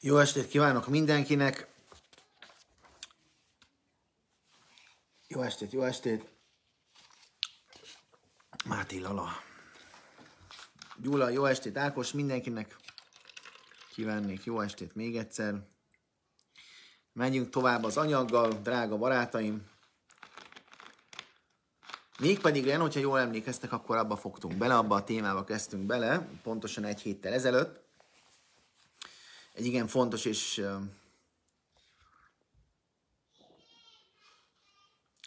Jó estét kívánok mindenkinek! Jó estét, jó estét! Máté Lala. Gyula, jó estét Ákos mindenkinek! Kívánnék jó estét még egyszer. Menjünk tovább az anyaggal, drága barátaim. Mégpedig olyan, hogyha jól emlékeztek, akkor abba fogtunk bele, abba a témába kezdtünk bele, pontosan egy héttel ezelőtt egy igen fontos és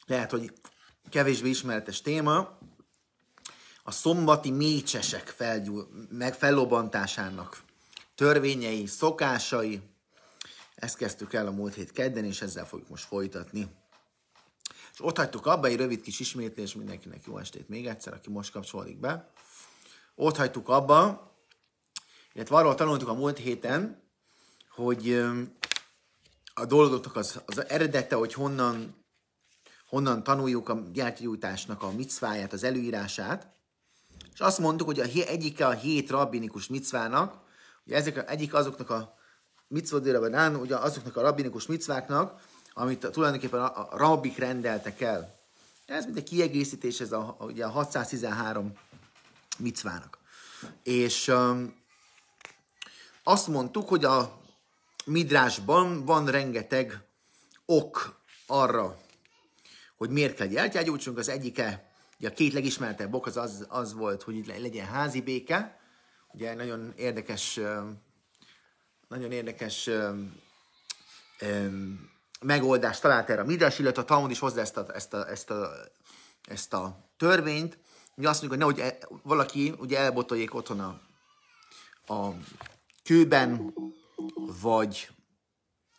lehet, hogy kevésbé ismeretes téma, a szombati mécsesek felgyúl, meg fellobantásának törvényei, szokásai. Ezt kezdtük el a múlt hét kedden, és ezzel fogjuk most folytatni. És ott hagytuk abba egy rövid kis ismétlés, mindenkinek jó estét még egyszer, aki most kapcsolódik be. Ott hagytuk abba, illetve arról tanultuk a múlt héten, hogy a dolgoknak az, az eredete, hogy honnan, honnan tanuljuk a gyertyújtásnak a micváját, az előírását, és azt mondtuk, hogy a, egyike a hét rabbinikus micvának, hogy ezek egyik azoknak a micvodőre vagy nán, ugye azoknak a rabbinikus micváknak, amit tulajdonképpen a, a rabbik rendeltek el. Ez mint egy kiegészítés, ez a, ugye a 613 micvának. És um, azt mondtuk, hogy a midrásban van rengeteg ok arra, hogy miért kell egy Az egyike, ugye a két legismertebb ok az, az, az volt, hogy legyen házi béke. Ugye nagyon érdekes, nagyon érdekes megoldást talált erre a midrás, illetve a Talmud is hozza ezt a, ezt a, ezt a, ezt a törvényt. Mi azt mondjuk, hogy nehogy e, valaki ugye elbotoljék otthon a, a kőben, vagy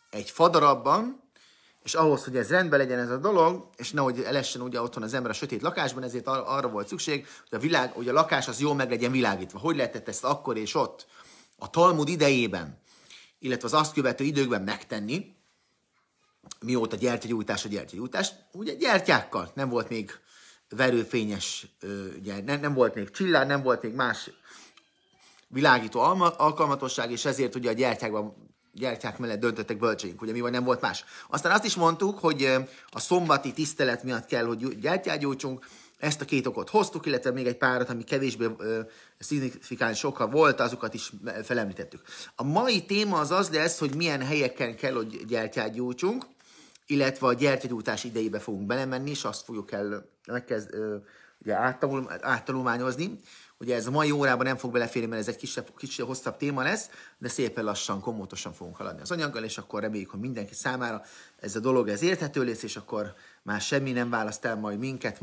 egy fadarabban, és ahhoz, hogy ez rendben legyen ez a dolog, és nehogy elessen ugye otthon az ember a sötét lakásban, ezért ar- arra volt szükség, hogy a, világ, hogy a lakás az jól meg legyen világítva. Hogy lehetett ezt akkor és ott a Talmud idejében, illetve az azt követő időkben megtenni, mióta gyertyagyújtás a gyertyagyújtás, ugye gyertyákkal, nem volt még verőfényes, ugye, nem, nem volt még csillár, nem volt még más világító alkalmatosság, és ezért ugye a gyertyákban gyertyák mellett döntöttek bölcseink, ugye mi vagy nem volt más. Aztán azt is mondtuk, hogy a szombati tisztelet miatt kell, hogy gyertyát gyújtsunk, ezt a két okot hoztuk, illetve még egy párat, ami kevésbé szignifikáns sokkal volt, azokat is felemlítettük. A mai téma az az lesz, hogy milyen helyeken kell, hogy gyertyát gyújtsunk, illetve a gyertyagyújtás idejébe fogunk belemenni, és azt fogjuk el megkezd, ö, ugye áttalul, áttalulmányozni. Ugye ez a mai órában nem fog beleférni, mert ez egy kisebb, kisebb, hosszabb téma lesz, de szépen lassan, komótosan fogunk haladni az anyaggal, és akkor reméljük, hogy mindenki számára ez a dolog ez érthető lesz, és akkor már semmi nem választ el majd minket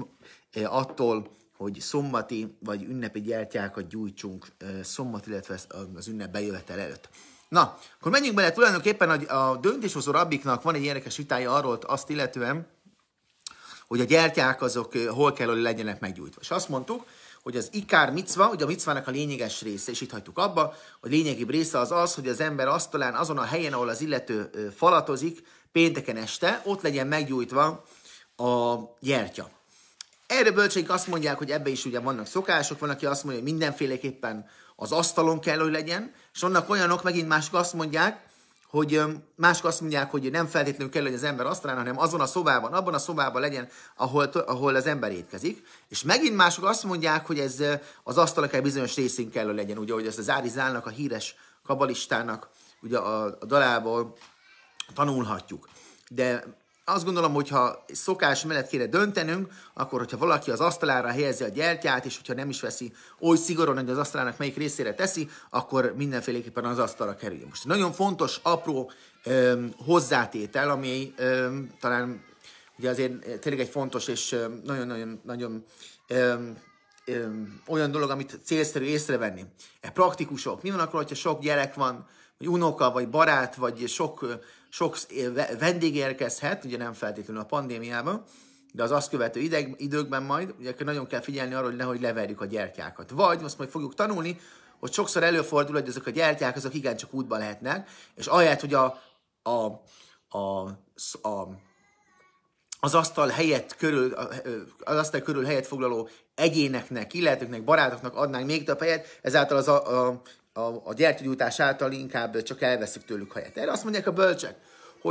eh, attól, hogy szombati vagy ünnepi gyertyákat gyújtsunk eh, szombat, illetve az ünnep bejövetel előtt. Na, akkor menjünk bele tulajdonképpen a, a döntéshozó rabbiknak van egy érdekes vitája arról azt illetően, hogy a gyertyák azok eh, hol kell, hogy legyenek meggyújtva. És azt mondtuk, hogy az ikár micva, ugye a micvának a lényeges része, és itt hagytuk abba, a lényegibb része az az, hogy az ember talán azon a helyen, ahol az illető falatozik, pénteken este, ott legyen meggyújtva a gyertya. Erre bölcsénk azt mondják, hogy ebbe is ugye vannak szokások, van, aki azt mondja, hogy mindenféleképpen az asztalon kell, hogy legyen, és vannak olyanok, megint mások azt mondják, hogy mások azt mondják, hogy nem feltétlenül kell, hogy az ember asztalán, hanem azon a szobában, abban a szobában legyen, ahol, ahol az ember étkezik. És megint mások azt mondják, hogy ez az asztalak egy bizonyos részén kell, hogy legyen, ugye, hogy ezt az Árizálnak, a híres kabalistának ugye a, a dalából tanulhatjuk. De azt gondolom, hogy ha szokás mellett kéne döntenünk, akkor hogyha valaki az asztalára helyezi a gyertyát, és hogyha nem is veszi oly szigorúan, hogy az asztalának melyik részére teszi, akkor mindenféleképpen az asztalra kerül. Most nagyon fontos, apró ö, hozzátétel, ami ö, talán ugye azért eh, tényleg egy fontos és nagyon-nagyon nagyon, olyan dolog, amit célszerű észrevenni. E praktikusok. Mi van akkor, hogyha sok gyerek van, vagy unoka, vagy barát, vagy sok sok eh, vendég érkezhet, ugye nem feltétlenül a pandémiában, de az azt követő ideg, időkben majd, ugye nagyon kell figyelni arra, hogy nehogy leverjük a gyertyákat. Vagy, most majd fogjuk tanulni, hogy sokszor előfordul, hogy ezek a gyertyák, azok igencsak útba lehetnek, és ahelyett, hogy a, a, a, a az asztal helyett körül, eh, az asztal körül helyet foglaló egyéneknek, illetőknek, barátoknak adnánk még több helyet, ezáltal az a, a a, a gyertyagyújtás által inkább csak elveszük tőlük helyet. Erre azt mondják a bölcsek,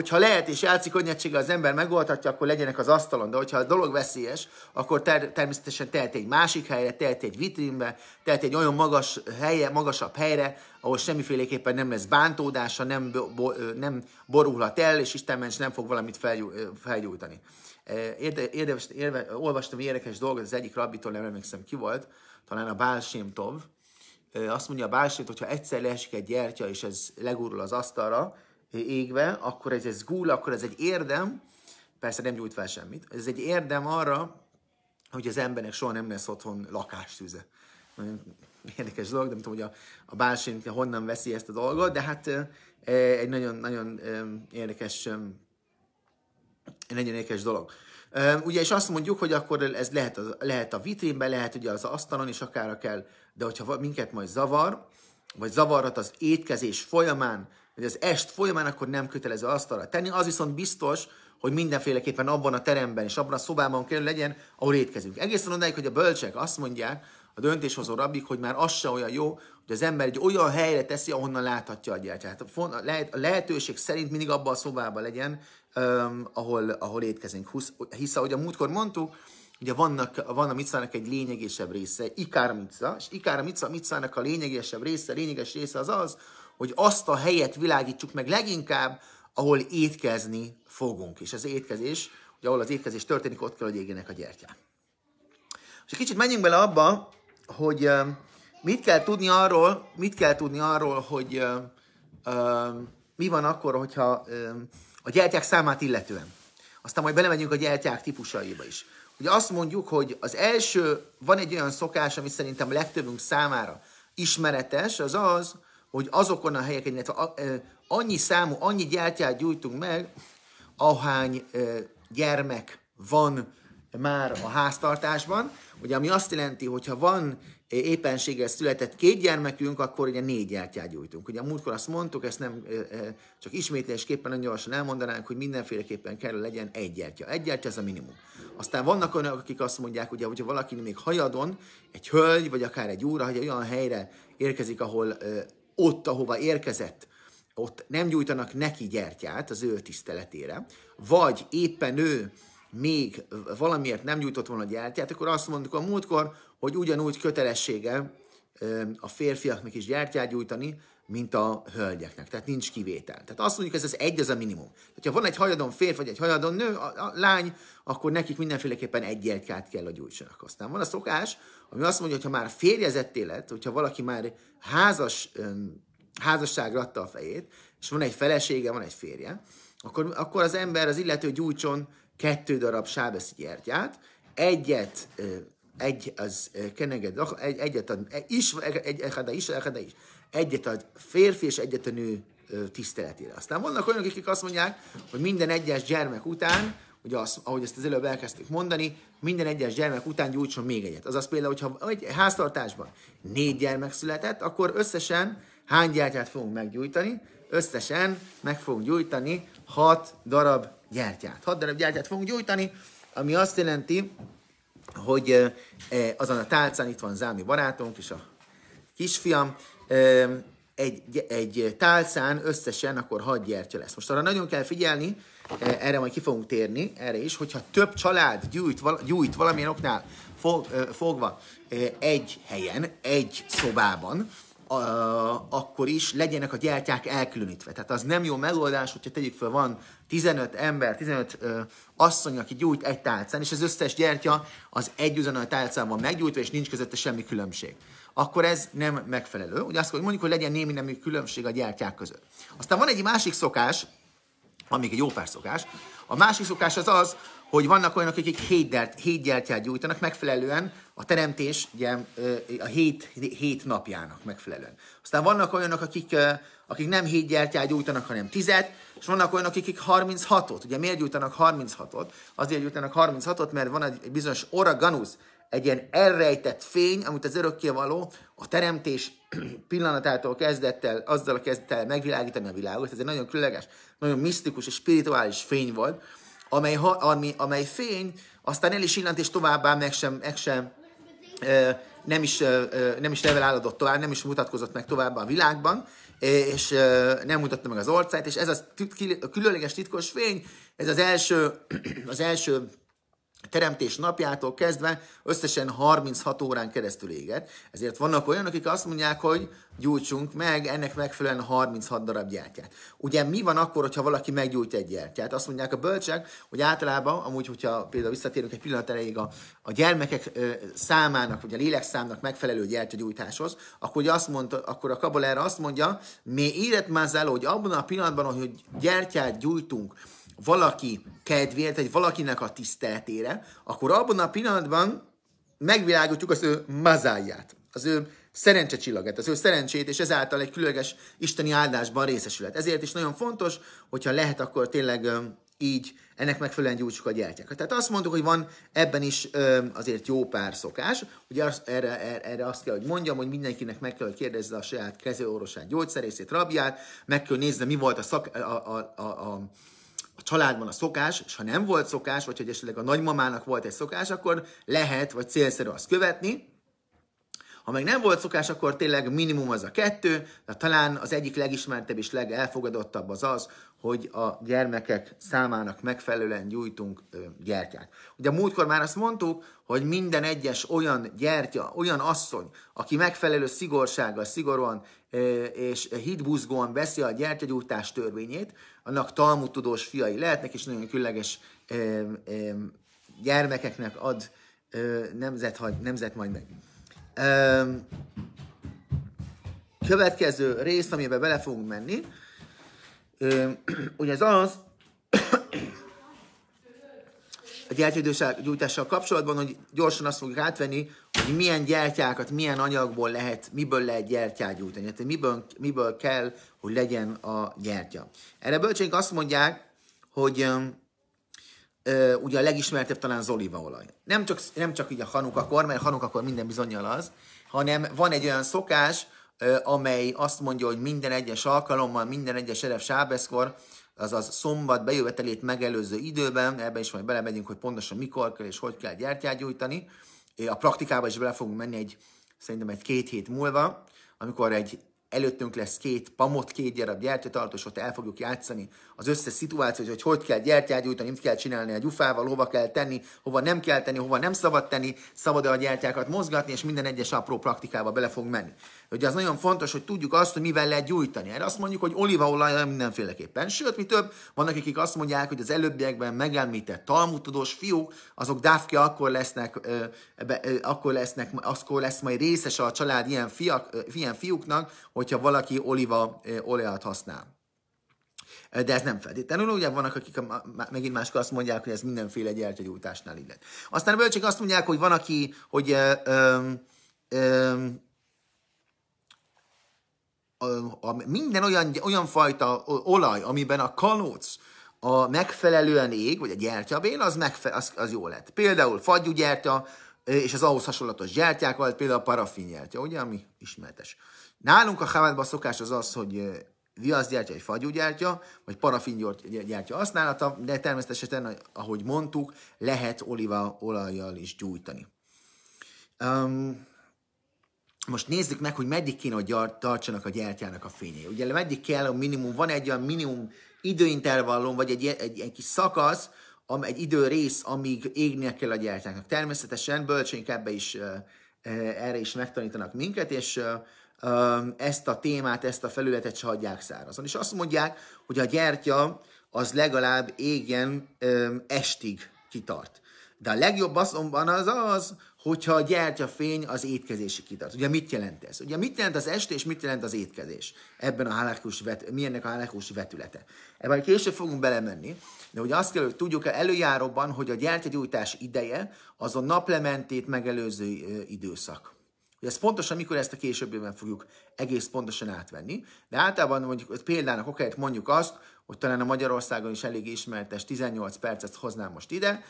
ha lehet és játszik önnyedsége, az ember megoldhatja, akkor legyenek az asztalon, de hogyha a dolog veszélyes, akkor ter- természetesen tehet egy másik helyre, tehet egy vitrínbe, tehet egy olyan magas helye, magasabb helyre, ahol semmiféleképpen nem lesz bántódása, nem, bo- nem borulhat el, és Isten nem fog valamit felgyú- felgyújtani. Érde- érde- érde- olvastam érdekes dolgot, az egyik rabbitól nem emlékszem ki volt, talán a Bál Tov, azt mondja a bársét, hogyha egyszer leesik egy gyertya, és ez legurul az asztalra égve, akkor ez, ez gúl, akkor ez egy érdem, persze nem gyújt fel semmit, ez egy érdem arra, hogy az embernek soha nem lesz otthon lakástűze. Érdekes dolog, nem tudom, hogy a, a bársét honnan veszi ezt a dolgot, de hát egy nagyon-nagyon érdekes, egy nagyon érdekes dolog. Ugye, és azt mondjuk, hogy akkor ez lehet a, lehet a vitrínben, lehet ugye az asztalon, is akár kell, de hogyha minket majd zavar, vagy zavarat az étkezés folyamán, vagy az est folyamán, akkor nem kötelező asztalra tenni. Az viszont biztos, hogy mindenféleképpen abban a teremben és abban a szobában kell legyen, ahol étkezünk. Egészen odáig, hogy a bölcsek azt mondják, a döntéshozó rabbik, hogy már az se olyan jó, hogy az ember egy olyan helyre teszi, ahonnan láthatja a gyertyát. Hát a lehetőség szerint mindig abban a szobában legyen, um, ahol, ahol étkezünk. Hisz, ahogy a múltkor mondtuk, ugye vannak, van a micának egy lényegesebb része, ikár mica, és ikár mica, micának a lényegesebb része, lényeges része az az, hogy azt a helyet világítsuk meg leginkább, ahol étkezni fogunk. És az étkezés, hogy ahol az étkezés történik, ott kell, hogy égjenek a gyertyák. És egy kicsit menjünk bele abba, hogy mit kell tudni arról, mit kell tudni arról, hogy uh, uh, mi van akkor, hogyha uh, a gyertyák számát illetően. Aztán majd belemegyünk a gyertyák típusaiba is. Ugye azt mondjuk, hogy az első, van egy olyan szokás, ami szerintem a legtöbbünk számára ismeretes, az az, hogy azokon a helyeken, illetve annyi számú, annyi gyertyát gyújtunk meg, ahány gyermek van már a háztartásban. Ugye, ami azt jelenti, hogyha van épenséggel született két gyermekünk, akkor ugye négy gyertyát gyújtunk. Ugye a múltkor azt mondtuk, ezt nem csak ismétlésképpen nagyon gyorsan elmondanánk, hogy mindenféleképpen kell legyen egy gyertya. Egy gyertya ez a minimum. Aztán vannak olyanok, akik azt mondják, ugye, hogyha valaki még hajadon, egy hölgy, vagy akár egy úra, hogy olyan helyre érkezik, ahol ott, ahova érkezett, ott nem gyújtanak neki gyertyát az ő tiszteletére, vagy éppen ő még valamiért nem nyújtott volna a gyertyát, akkor azt mondjuk a múltkor, hogy ugyanúgy kötelessége a férfiaknak is gyertyát gyújtani, mint a hölgyeknek. Tehát nincs kivétel. Tehát azt mondjuk, ez az egy, ez a minimum. Tehát, ha van egy hajadon férfi, vagy egy hajadon nő, a, a lány, akkor nekik mindenféleképpen egy gyertyát kell, hogy gyújtsanak. Aztán van a szokás, ami azt mondja, hogy ha már férjezett élet, hogyha valaki már házas, házasságra adta a fejét, és van egy felesége, van egy férje, akkor, akkor az ember, az illető gyújtson kettő darab sábesz gyertyát, egyet egy az keneged, egy, egyet ad, e, is, egy, echada is, echada is. Egyet ad férfi és egyet a nő tiszteletére. Aztán vannak olyanok, akik azt mondják, hogy minden egyes gyermek után, ugye az, ahogy ezt az előbb elkezdtük mondani, minden egyes gyermek után gyújtson még egyet. Azaz például, hogyha egy háztartásban négy gyermek született, akkor összesen hány gyertyát fogunk meggyújtani? Összesen meg fogunk gyújtani hat darab gyertyát. Hat darab gyertyát fogunk gyújtani, ami azt jelenti, hogy e, azon a tálcán itt van Zámi barátunk és a kisfiam, egy, egy tálcán összesen akkor hat gyertya lesz. Most arra nagyon kell figyelni, erre majd ki fogunk térni, erre is, hogyha több család gyújt, val, gyújt valamilyen oknál fogva egy helyen, egy szobában, a, akkor is legyenek a gyertyák elkülönítve. Tehát az nem jó megoldás, hogyha tegyük fel, van 15 ember, 15 ö, asszony, aki gyújt egy tálcán, és az összes gyertya az egy üzenő tálcán van meggyújtva, és nincs közötte semmi különbség. Akkor ez nem megfelelő. Ugye azt mondjuk, hogy legyen némi nemű különbség a gyertyák között. Aztán van egy másik szokás, amíg egy jó pár szokás. A másik szokás az az, hogy vannak olyanok, akik hét, hét gyertyát gyújtanak megfelelően a teremtés ugye, a hét, hét napjának megfelelően. Aztán vannak olyanok, akik, akik nem hét gyertyát gyújtanak, hanem tizet, és vannak olyanok, akik 36-ot. Ugye miért gyújtanak 36-ot? Azért gyújtanak 36-ot, mert van egy bizonyos oraganusz, egy ilyen elrejtett fény, amit az való, a teremtés pillanatától kezdett el, azzal kezdett el megvilágítani a világot. Ez egy nagyon különleges, nagyon misztikus és spirituális fény volt, amely, ami, amely fény aztán el is illant, és továbbá meg sem, meg sem nem is, nem is álladott tovább, nem is mutatkozott meg tovább a világban, és nem mutatta meg az orcát, és ez a különleges titkos fény, ez az első, az első teremtés napjától kezdve összesen 36 órán keresztül éget. Ezért vannak olyanok, akik azt mondják, hogy gyújtsunk meg ennek megfelelően 36 darab gyertyát. Ugye mi van akkor, hogyha valaki meggyújt egy gyertyát? Azt mondják a bölcsek, hogy általában, amúgy, hogyha például visszatérünk egy pillanat elejéig a, a gyermekek ö, számának, vagy a számnak megfelelő gyertyagyújtáshoz, akkor, azt mondta, akkor a kabalára azt mondja, mi érett hogy abban a pillanatban, hogy gyertyát gyújtunk, valaki kedvéért, egy valakinek a tiszteletére, akkor abban a pillanatban megvilágítjuk az ő mazáját, az ő szerencsecsillagát, az ő szerencsét, és ezáltal egy különleges isteni áldásban részesület. Ezért is nagyon fontos, hogyha lehet, akkor tényleg így ennek megfelelően gyújtsuk a gyertyákat. Tehát azt mondtuk, hogy van ebben is ö, azért jó pár szokás. Ugye az, erre, erre, erre azt kell, hogy mondjam, hogy mindenkinek meg kell, hogy kérdezze a saját kezelőorvosát, gyógyszerészét, rabját, meg kell nézni, mi volt a, szak, a, a, a, a a családban a szokás, és ha nem volt szokás, vagy hogy esetleg a nagymamának volt egy szokás, akkor lehet, vagy célszerű azt követni. Ha meg nem volt szokás, akkor tényleg minimum az a kettő, de talán az egyik legismertebb és legelfogadottabb az az, hogy a gyermekek számának megfelelően gyújtunk gyertyát. Ugye múltkor már azt mondtuk, hogy minden egyes olyan gyertya, olyan asszony, aki megfelelő szigorsággal, szigorúan és hitbuzgóan veszi a gyertyagyújtás törvényét, annak Talmud tudós fiai lehetnek, és nagyon különleges ö, ö, gyermekeknek ad ö, nemzet, nemzet majd meg. Ö, következő rész, amiben bele fogunk menni, ö, ugye az az, a gyertyagyújtással kapcsolatban, hogy gyorsan azt fogjuk átvenni, hogy milyen gyertyákat, milyen anyagból lehet, miből lehet gyertyát gyújtani. Tehát miből, miből kell hogy legyen a gyertya. Erre bölcsénk azt mondják, hogy ö, ugye a legismertebb talán az olívaolaj. Nem csak, nem csak így a hanukakor, mert hanukakor minden bizonyal az, hanem van egy olyan szokás, ö, amely azt mondja, hogy minden egyes alkalommal, minden egyes erev sábeszkor, azaz szombat bejövetelét megelőző időben, ebben is majd belemegyünk, hogy pontosan mikor kell és hogy kell gyertyát gyújtani. A praktikába is bele fogunk menni egy, szerintem egy két hét múlva, amikor egy előttünk lesz két pamot, két gyerab és ott el fogjuk játszani az összes szituáció, hogy hogy kell gyertyát gyújtani, mit kell csinálni a gyufával, hova kell tenni, hova nem kell tenni, hova nem szabad tenni, szabad a gyertyákat mozgatni, és minden egyes apró praktikába bele fog menni. Ugye az nagyon fontos, hogy tudjuk azt, hogy mivel lehet gyújtani. Erre azt mondjuk, hogy olívaolaj mindenféleképpen. Sőt, mi több, vannak, akik azt mondják, hogy az előbbiekben megelmített talmutodós fiúk, azok dávki akkor lesznek, ebbe, akkor lesznek, akkor lesz majd részes a család ilyen, fiak, ilyen fiúknak, hogyha valaki oliva olajat használ. De ez nem feltétlenül, ugye vannak, akik a, megint mások azt mondják, hogy ez mindenféle gyertyagyújtásnál illet. Aztán a bölcsek azt mondják, hogy van, aki, hogy ö, ö, ö, a, a, minden olyan, olyan fajta olaj, amiben a kalóc a megfelelően ég, vagy a gyertyabél, az, megfe, az, az jó lett. Például fagyú gyertya, és az ahhoz hasonlatos gyertyák volt, például a parafin gyertya, ugye, ami ismertes. Nálunk a Havádban szokás az az, hogy viaszgyertya, vagy fagyúgyártya, vagy parafingyártya használata, de természetesen, ahogy mondtuk, lehet olívaolajjal is gyújtani. Um, most nézzük meg, hogy meddig kéne, hogy tartsanak a gyertyának a fényé. Ugye meddig kell a minimum, van egy olyan minimum időintervallum, vagy egy, egy, egy kis szakasz, am, egy időrész, amíg égnie kell a gyertyának. Természetesen bölcsénk ebbe is, erre is megtanítanak minket, és ezt a témát, ezt a felületet se hagyják szárazon. És azt mondják, hogy a gyertya az legalább égjen estig kitart. De a legjobb azonban az az, hogyha a gyertyafény az étkezési kitart. Ugye mit jelent ez? Ugye mit jelent az este, és mit jelent az étkezés? Ebben a halakus vet, milyennek a halakus vetülete? Ebben később fogunk belemenni, de ugye azt kell, hogy tudjuk előjáróban, hogy a gyertyagyújtás ideje az a naplementét megelőző időszak. Hogy ez pontosan mikor ezt a későbbiben fogjuk egész pontosan átvenni, de általában mondjuk példának okáért mondjuk azt, hogy talán a Magyarországon is elég ismertes 18 percet hoznám most ide,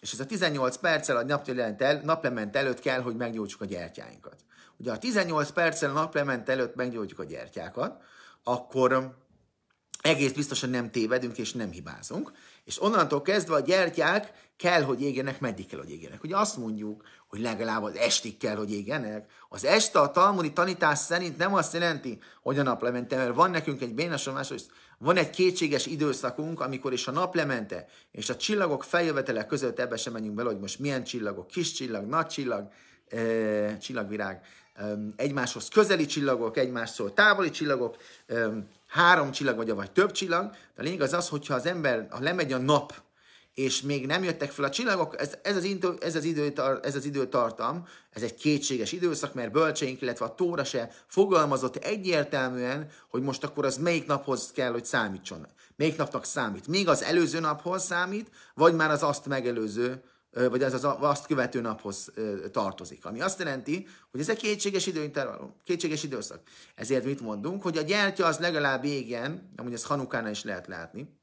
és ez a 18 perccel a naplement, el, naplement előtt kell, hogy meggyógyjuk a gyertyáinkat. Ugye a 18 perccel a naplement előtt meggyógyjuk a gyertyákat, akkor egész biztosan nem tévedünk és nem hibázunk, és onnantól kezdve a gyertyák kell, hogy égjenek, meddig kell, hogy égjenek. Ugye azt mondjuk, hogy legalább az estig kell, hogy égjenek. Az este a talmudi tanítás szerint nem azt jelenti, hogy a naplemente, mert van nekünk egy bénasomás, hogy van egy kétséges időszakunk, amikor is a nap lemente, és a csillagok feljövetele között ebbe sem menjünk bele, hogy most milyen csillagok, kis csillag, nagy csillag, eh, csillagvirág, egymáshoz közeli csillagok, egymáshoz távoli csillagok, három csillag vagy, vagy több csillag. De a lényeg az az, hogyha az ember, ha lemegy a nap, és még nem jöttek fel a csillagok, ez, ez, az, idő, ez, az, idő, ez az időtartam, ez egy kétséges időszak, mert bölcseink, illetve a Tóra se fogalmazott egyértelműen, hogy most akkor az melyik naphoz kell, hogy számítson. Melyik napnak számít. Még az előző naphoz számít, vagy már az azt megelőző, vagy az, az azt követő naphoz tartozik. Ami azt jelenti, hogy ez egy kétséges időintervallum, kétséges időszak. Ezért mit mondunk, hogy a gyertya az legalább égen, amúgy ez Hanukánál is lehet látni,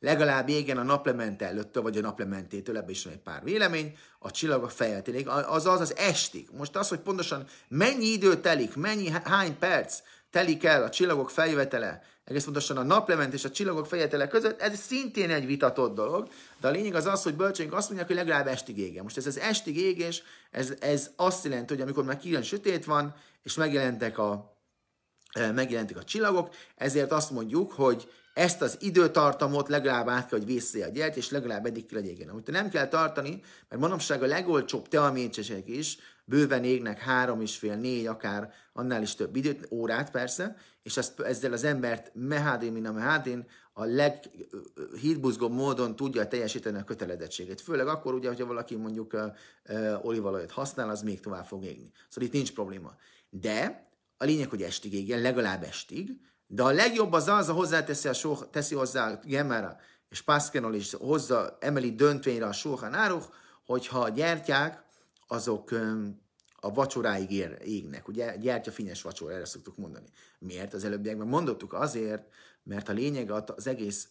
legalább égen a naplemente előttől, vagy a naplementétől, ebben is van egy pár vélemény, a csillag a az az az estig. Most az, hogy pontosan mennyi idő telik, mennyi, hány perc telik el a csillagok feljövetele, egész pontosan a naplement és a csillagok feljövetele között, ez szintén egy vitatott dolog, de a lényeg az az, hogy bölcsénk azt mondják, hogy legalább estig égen. Most ez az estig égés, ez, ez azt jelenti, hogy amikor már kijön sötét van, és megjelentek a, eh, megjelentek a csillagok, ezért azt mondjuk, hogy ezt az időtartamot legalább át kell, hogy vészé a gyert, és legalább eddig kell, hogy égjen. Amit nem kell tartani, mert manapság a legolcsóbb teaméncsesek is bőven égnek három és fél, négy, akár annál is több időt, órát persze, és ezt, ezzel az embert mehádén, mint a mehádén a leghídbuzgóbb módon tudja teljesíteni a kötelezettségét. Főleg akkor, ugye, hogyha valaki mondjuk uh, olivalajat használ, az még tovább fog égni. Szóval itt nincs probléma. De a lényeg, hogy estig égjen, legalább estig, de a legjobb az az, a hozzáteszi a soha, teszi hozzá gemára, és Pászkenol is hozza, emeli döntvényre a Sohan Áruch, hogyha a gyertyák, azok a vacsoráig ér, égnek. Ugye gyertya fényes vacsora, erre szoktuk mondani. Miért? Az előbbiekben mondottuk azért, mert a lényeg az egész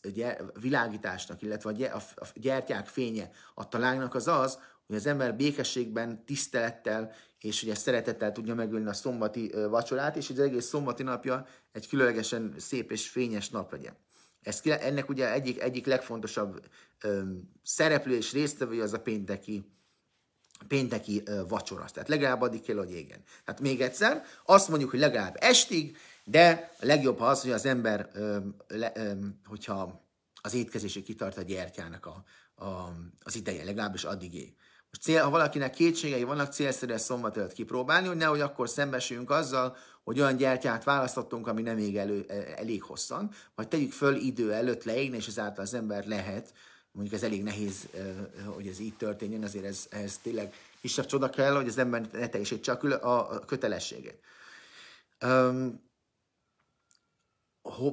világításnak, illetve a gyertyák fénye a talánynak az az, hogy az ember békességben, tisztelettel és ugye szeretettel tudja megülni a szombati vacsorát, és az egész szombati napja egy különlegesen szép és fényes nap legyen. Ez, ennek ugye egyik, egyik legfontosabb ö, szereplő és résztvevője az a pénteki, pénteki ö, vacsora. Tehát legalább addig kell, hogy égen. Hát még egyszer, azt mondjuk, hogy legalább estig, de a legjobb ha az, hogy az ember, le, hogyha az étkezésig kitart a gyertyának a, a, az ideje, legalábbis addig ég. Most cél, ha valakinek kétségei vannak, célszerű ezt szombatölt kipróbálni, hogy nehogy akkor szembesüljünk azzal, hogy olyan gyertyát választottunk, ami nem ég elő, e, elég hosszan, vagy tegyük föl idő előtt leégni, és ezáltal az ember lehet, mondjuk ez elég nehéz, e, hogy ez így történjen, azért ez, ez tényleg kisebb csoda kell, hogy az ember ne csak a kötelességét. Um,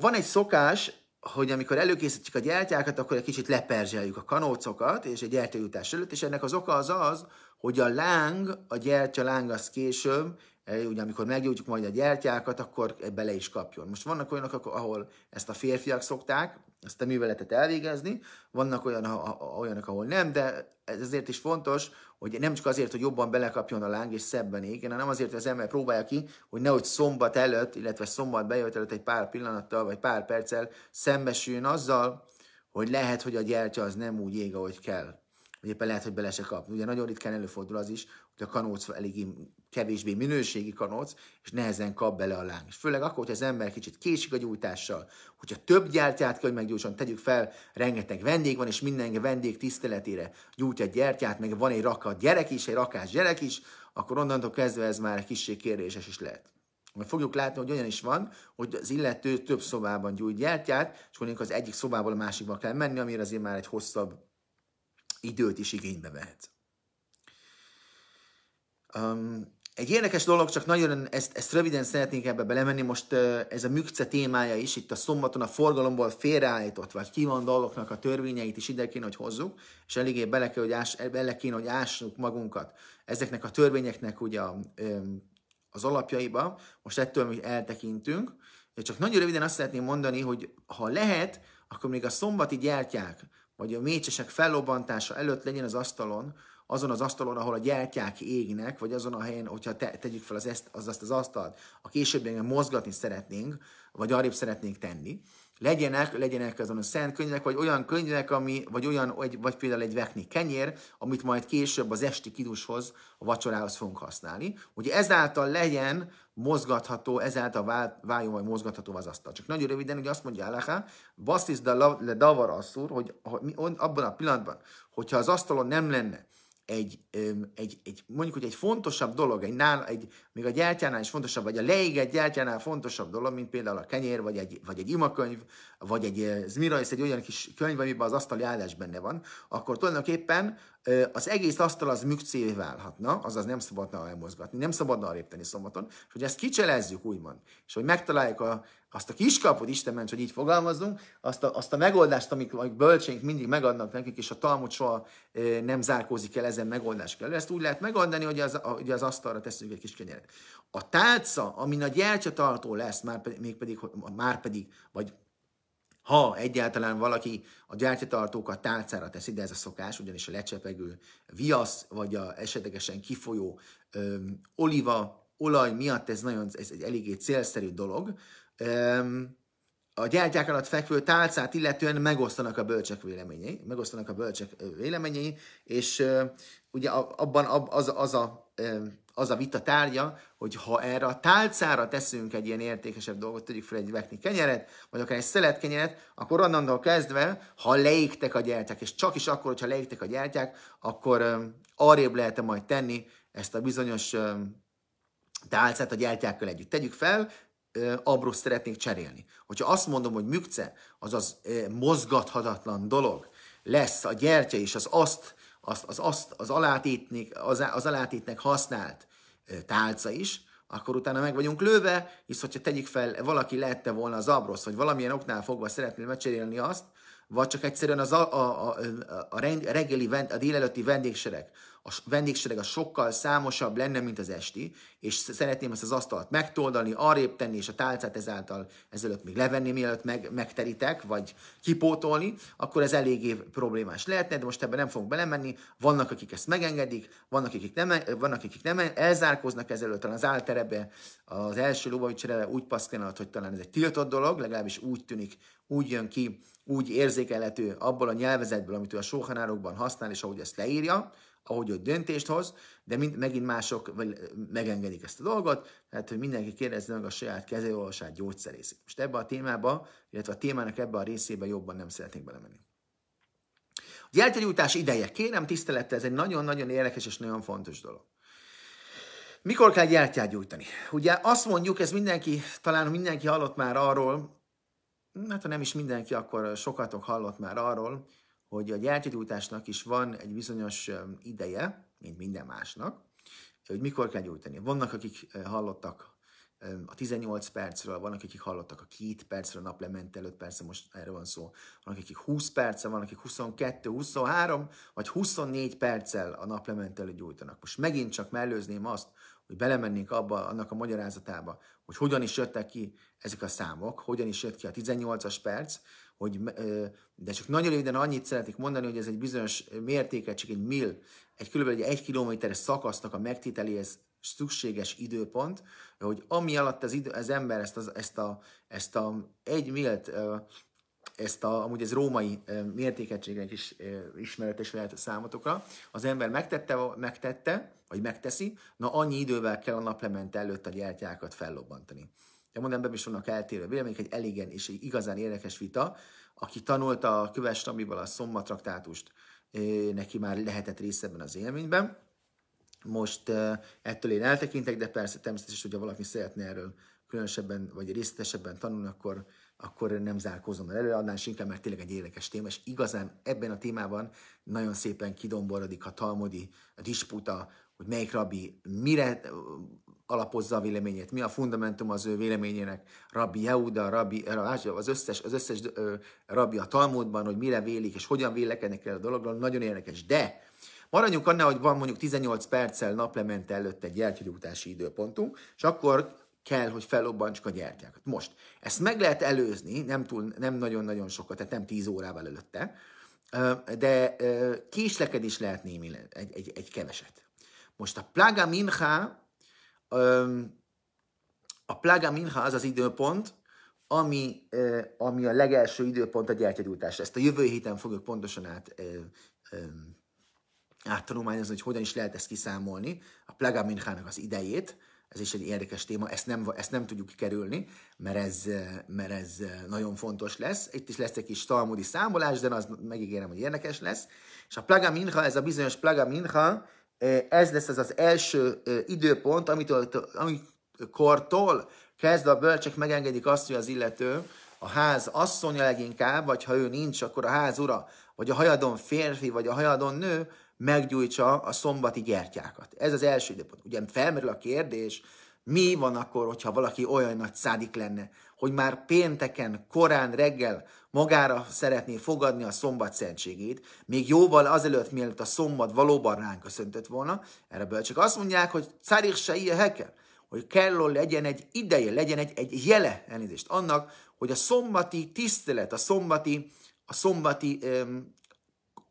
van egy szokás, hogy amikor előkészítjük a gyertyákat, akkor egy kicsit leperzseljük a kanócokat, és egy gyertyajutás előtt, és ennek az oka az az, hogy a láng, a gyertya láng az később, e, ugye amikor meggyújtjuk majd a gyertyákat, akkor e, bele is kapjon. Most vannak olyanok, ahol ezt a férfiak szokták, ezt a műveletet elvégezni, vannak olyan, olyanok, ahol nem, de ezért is fontos, hogy nem csak azért, hogy jobban belekapjon a láng és szebben égjen, hanem azért, hogy az ember próbálja ki, hogy nehogy szombat előtt, illetve szombat bejött előtt egy pár pillanattal, vagy pár perccel szembesüljön azzal, hogy lehet, hogy a gyertya az nem úgy ég, ahogy kell. Vagy éppen lehet, hogy bele se kap. Ugye nagyon ritkán előfordul az is, a kanóc eléggé kevésbé minőségi kanóc, és nehezen kap bele a láng. És főleg akkor, hogy az ember kicsit késik a gyújtással, hogyha több gyertyát kell, hogy meggyújtson, tegyük fel, rengeteg vendég van, és minden vendég tiszteletére gyújt egy gyertyát, meg van egy rakat gyerek is, egy rakás gyerek is, akkor onnantól kezdve ez már kicsi kérdéses is lehet. Mert fogjuk látni, hogy olyan is van, hogy az illető több szobában gyújt gyertyát, és mondjuk az egyik szobából a másikba kell menni, amire azért már egy hosszabb időt is igénybe vehet. Um, egy érdekes dolog, csak nagyon ezt, ezt röviden szeretnénk ebbe belemenni, most ez a mükce témája is, itt a szombaton a forgalomból félreállított, vagy kivandaloknak a törvényeit is ide kéne, hogy hozzuk, és eléggé bele, kell, hogy ás, bele kéne, hogy ássuk magunkat ezeknek a törvényeknek ugye az alapjaiba, most ettől mi eltekintünk, csak nagyon röviden azt szeretném mondani, hogy ha lehet, akkor még a szombati gyertyák, vagy a mécsesek fellobbantása előtt legyen az asztalon, azon az asztalon, ahol a gyertyák égnek, vagy azon a helyen, hogyha te, tegyük fel az, ezt, az azt az asztalt, a későbbiekben mozgatni szeretnénk, vagy arrébb szeretnénk tenni, legyenek, legyenek azon a szent könyvek, vagy olyan könyvek, ami, vagy, olyan, vagy, vagy például egy vekni kenyér, amit majd később az esti kidushoz, a vacsorához fogunk használni. Ugye ezáltal legyen mozgatható, ezáltal váljon vagy mozgatható az asztal. Csak nagyon röviden, hogy azt mondja Alaha, basszis le davar asszur, hogy abban a pillanatban, hogyha az asztalon nem lenne egy, egy, egy, mondjuk, hogy egy fontosabb dolog, egy, nála, egy, még a gyertyánál is fontosabb, vagy a leégett gyertyánál fontosabb dolog, mint például a kenyér, vagy egy, vagy egy imakönyv, vagy egy zmirajsz, egy olyan kis könyv, amiben az asztali állás benne van, akkor tulajdonképpen az egész asztal az mükcévé válhatna, azaz nem szabadna elmozgatni, nem szabadna arrébb szombaton, és hogy ezt kicselezzük úgymond, és hogy megtaláljuk a, azt a kiskaput, Isten ments, hogy így fogalmazunk, azt a, azt a megoldást, amik a bölcsénk mindig megadnak nekünk, és a Talmud soha nem zárkózik el ezen megoldás kell. Ezt úgy lehet megoldani, hogy az, hogy az asztalra teszünk egy kis kenyeret. A tálca, amin a gyertyatartó lesz, már pedig, még pedig, már pedig, vagy ha egyáltalán valaki a gyártyatartókat tálcára teszi, de ez a szokás, ugyanis a lecsepegő viasz, vagy a esetlegesen kifolyó öm, oliva, olaj miatt ez nagyon ez egy eléggé célszerű dolog, a gyertyák alatt fekvő tálcát illetően megosztanak a bölcsek véleményei, megosztanak a bölcsek véleményei, és ugye abban az, az, a, az a vita tárgya, hogy ha erre a tálcára teszünk egy ilyen értékesebb dolgot, tudjuk fel egy vekni kenyeret, vagy akár egy szelet kenyeret, akkor onnantól kezdve, ha leégtek a gyertyák, és csak is akkor, hogyha leégtek a gyertyák, akkor arrébb lehet majd tenni ezt a bizonyos tálcát a gyertyákkal együtt. Tegyük fel, abrót szeretnék cserélni. Hogyha azt mondom, hogy mükce, azaz mozgathatatlan dolog, lesz a gyertya és az azt, az, az, azt, az, alátétnek, az, az alátétnek használt tálca is, akkor utána meg vagyunk lőve, hisz hogyha tegyük fel, valaki lehette volna az abrosz, vagy valamilyen oknál fogva szeretné megcserélni azt, vagy csak egyszerűen az a, a, a, a, reggeli, a délelőtti vendégsereg, a vendégsereg a sokkal számosabb lenne, mint az esti, és szeretném ezt az asztalt megtoldani, arrébb tenni, és a tálcát ezáltal ezelőtt még levenni, mielőtt meg, megteritek, vagy kipótolni, akkor ez eléggé problémás lehetne, de most ebben nem fogok belemenni. Vannak, akik ezt megengedik, vannak, akik nem, vannak, akik nem elzárkoznak ezelőtt, talán az álterebe, az első lubavicserebe úgy paszkálnak, hogy talán ez egy tiltott dolog, legalábbis úgy tűnik, úgy jön ki, úgy érzékelhető abból a nyelvezetből, amit ő a sóhanárokban használ, és ahogy ezt leírja ahogy ő döntést hoz, de mind, megint mások megengedik ezt a dolgot, tehát hogy mindenki kérdezze meg a saját kezelőolvasát gyógyszerészét. Most ebbe a témába, illetve a témának ebbe a részébe jobban nem szeretnék belemenni. A gyertyagyújtás ideje. Kérem tisztelette, ez egy nagyon-nagyon érdekes és nagyon fontos dolog. Mikor kell gyertyát gyújtani? Ugye azt mondjuk, ez mindenki, talán mindenki hallott már arról, hát ha nem is mindenki, akkor sokatok hallott már arról, hogy a gyertyagyújtásnak is van egy bizonyos ideje, mint minden másnak, hogy mikor kell gyújtani. Vannak, akik hallottak a 18 percről, vannak, akik hallottak a 2 percről, a naplemente előtt, persze most erről van szó, vannak, akik 20 perccel, vannak, akik 22, 23 vagy 24 perccel a naplemente előtt gyújtanak. Most megint csak mellőzném azt, hogy belemennénk abba, annak a magyarázatába, hogy hogyan is jöttek ki ezek a számok, hogyan is jött ki a 18-as perc, hogy, de csak nagyon röviden annyit szeretnék mondani, hogy ez egy bizonyos mértéket, csak egy mil, egy kb. egy egy kilométeres szakasznak a megtételéhez szükséges időpont, hogy ami alatt az, idő, az ember ezt, az, ezt, a, ezt a egy milt, ezt a, amúgy ez római mértékegységnek is ismeretes lehet számotokra, az ember megtette, megtette, vagy megteszi, na annyi idővel kell a naplemente előtt a gyertyákat fellobbantani de mondom, ebben is vannak eltérő vélemények, egy elégen és egy igazán érdekes vita. Aki tanulta a Köves amiből a traktátust neki már lehetett rész az élményben. Most ettől én eltekintek, de persze természetesen, hogyha valaki szeretne erről különösebben vagy részletesebben tanulni, akkor, akkor nem zárkózom el előre, annál inkább, mert tényleg egy érdekes téma, és igazán ebben a témában nagyon szépen kidomborodik a talmodi a disputa, hogy melyik rabbi mire alapozza a véleményét. Mi a fundamentum az ő véleményének? Rabbi Jehuda, Rabbi, az összes, az összes ö, rabbi a Talmudban, hogy mire vélik és hogyan vélekednek el a dologról, nagyon érdekes. De maradjunk annál, hogy van mondjuk 18 perccel naplemente előtt egy gyertyagyújtási időpontunk, és akkor kell, hogy fellobbantsuk a gyertyákat. Most, ezt meg lehet előzni, nem, túl, nem nagyon-nagyon sokat, tehát nem 10 órával előtte, de késlekedés lehet némi, egy, egy, egy keveset. Most a plaga mincha a Plaga Minha az az időpont, ami, ami a legelső időpont a gyertyagyújtásra. Ezt a jövő héten fogjuk pontosan át, áttanulmányozni, hogy hogyan is lehet ezt kiszámolni, a Plaga Minhának az idejét, ez is egy érdekes téma, ezt nem, ezt nem tudjuk kikerülni, mert ez, mert ez nagyon fontos lesz. Itt is lesz egy kis talmudi számolás, de az megígérem, hogy érdekes lesz. És a Plaga Minha, ez a bizonyos Plaga Minha, ez lesz az az első időpont, amitől, amikortól kezdve a bölcsek megengedik azt, hogy az illető a ház asszonya leginkább, vagy ha ő nincs, akkor a ház ura, vagy a hajadon férfi, vagy a hajadon nő meggyújtsa a szombati gyertyákat. Ez az első időpont. Ugye felmerül a kérdés, mi van akkor, hogyha valaki olyan nagy szádik lenne, hogy már pénteken, korán, reggel magára szeretné fogadni a szombat szentségét, még jóval azelőtt, mielőtt a szombat valóban ránk köszöntött volna, erre csak azt mondják, hogy szárik se hekel, hogy kell legyen egy ideje, legyen egy, egy jele elnézést annak, hogy a szombati tisztelet, a szombati, a szombati öm,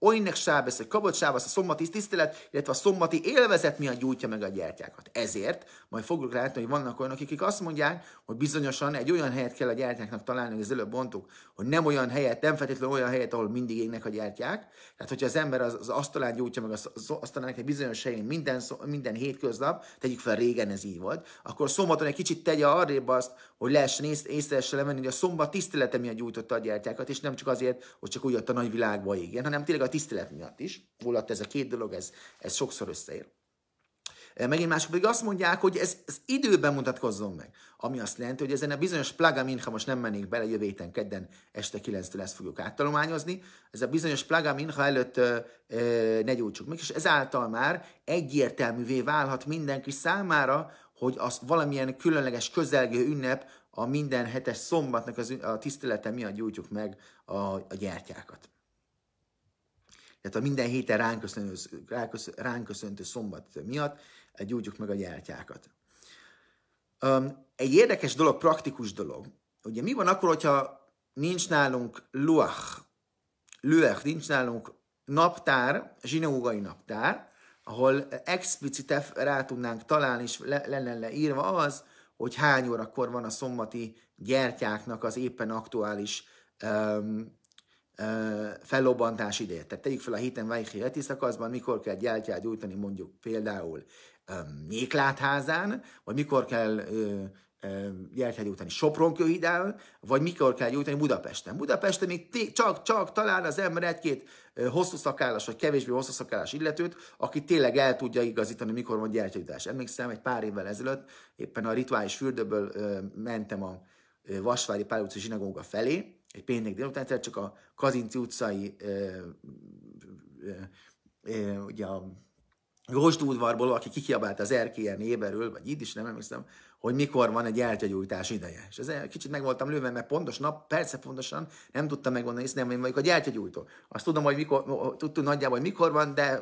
oinek sábesz, hogy kabot sábesz, a szombati tisztelet, illetve a szombati élvezet miatt gyújtja meg a gyertyákat. Ezért majd fogjuk látni, hogy vannak olyanok, akik azt mondják, hogy bizonyosan egy olyan helyet kell a gyertyáknak találni, hogy az előbb mondtuk, hogy nem olyan helyet, nem feltétlenül olyan helyet, ahol mindig égnek a gyertyák. Tehát, hogyha az ember az, az asztalán gyújtja meg az, az asztalának egy bizonyos helyén minden, minden hétköznap, tegyük fel régen ez így volt, akkor szombaton egy kicsit tegye arrébb azt, hogy lehessen ész, észre lemenni, hogy a szombat tisztelete miatt gyújtotta a gyertyákat, és nem csak azért, hogy csak úgy ott a világba égjen, hanem tényleg a tisztelet miatt is. Holott ez a két dolog, ez, ez sokszor összeér. E, megint mások pedig azt mondják, hogy ez, ez időben mutatkozzon meg. Ami azt jelenti, hogy ezen a bizonyos plaga mincha most nem mennék bele, jövő héten kedden este 9-től ezt fogjuk áttalományozni, ez a bizonyos plaga mincha előtt ö, ö, ne gyújtsuk meg, és ezáltal már egyértelművé válhat mindenki számára, hogy az valamilyen különleges közelgő ünnep a minden hetes szombatnak az, a tisztelete miatt gyújtjuk meg a, a gyertyákat tehát a minden héten ránk ránk köszöntő szombat miatt eh, gyújtjuk meg a gyertyákat. Egy érdekes dolog, praktikus dolog. Ugye mi van akkor, hogyha nincs nálunk luach, luach, nincs nálunk naptár, zsinagógai naptár, ahol explicite rá tudnánk találni, és le, lenne leírva az, hogy hány órakor van a szombati gyertyáknak az éppen aktuális um, fellobbantás ideje. Tehát tegyük fel a héten Vajhi heti szakaszban, mikor kell gyertyát gyújtani mondjuk például Nyéklátházán, vagy mikor kell gyertyát gyújtani Sopronkőhidán, vagy mikor kell gyújtani Budapesten. Budapesten még t- csak, csak talán az ember egy-két hosszú szakállas, vagy kevésbé hosszú szakállas illetőt, aki tényleg el tudja igazítani, mikor van gyertyagyújtás. Emlékszem, egy pár évvel ezelőtt éppen a rituális fürdőből mentem a Vasvári Pál utca zsinagóga felé, egy péntek délután, egyszer csak a Kazinci utcai, ö, ö, ö, ugye a Gosd aki kikiabált az erkélyen éberül, vagy így is nem emlékszem, hogy mikor van egy gyertyagyújtás ideje. És ez kicsit meg voltam lőve, mert pontos nap, persze pontosan nem tudtam megmondani, hisz nem én vagyok a gyertyagyújtó. Azt tudom, hogy mikor, tudtuk nagyjából, hogy mikor van, de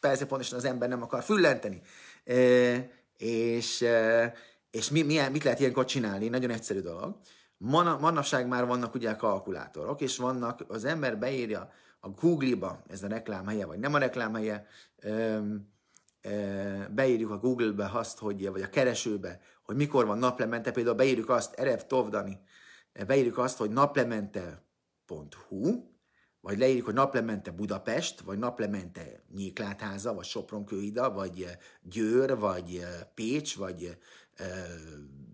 persze pontosan az ember nem akar füllenteni. E, és, és mi, milyen, mit lehet ilyenkor csinálni? Nagyon egyszerű dolog manapság már vannak ugye kalkulátorok, és vannak, az ember beírja a Google-ba, ez a reklámhelye, vagy nem a reklámhelye, beírjuk a Google-be azt, hogy, vagy a keresőbe, hogy mikor van naplemente, például beírjuk azt, Erev Tovdani, beírjuk azt, hogy naplemente.hu, vagy leírjuk, hogy naplemente Budapest, vagy naplemente Nyéklátháza, vagy Sopronkőida, vagy Győr, vagy Pécs, vagy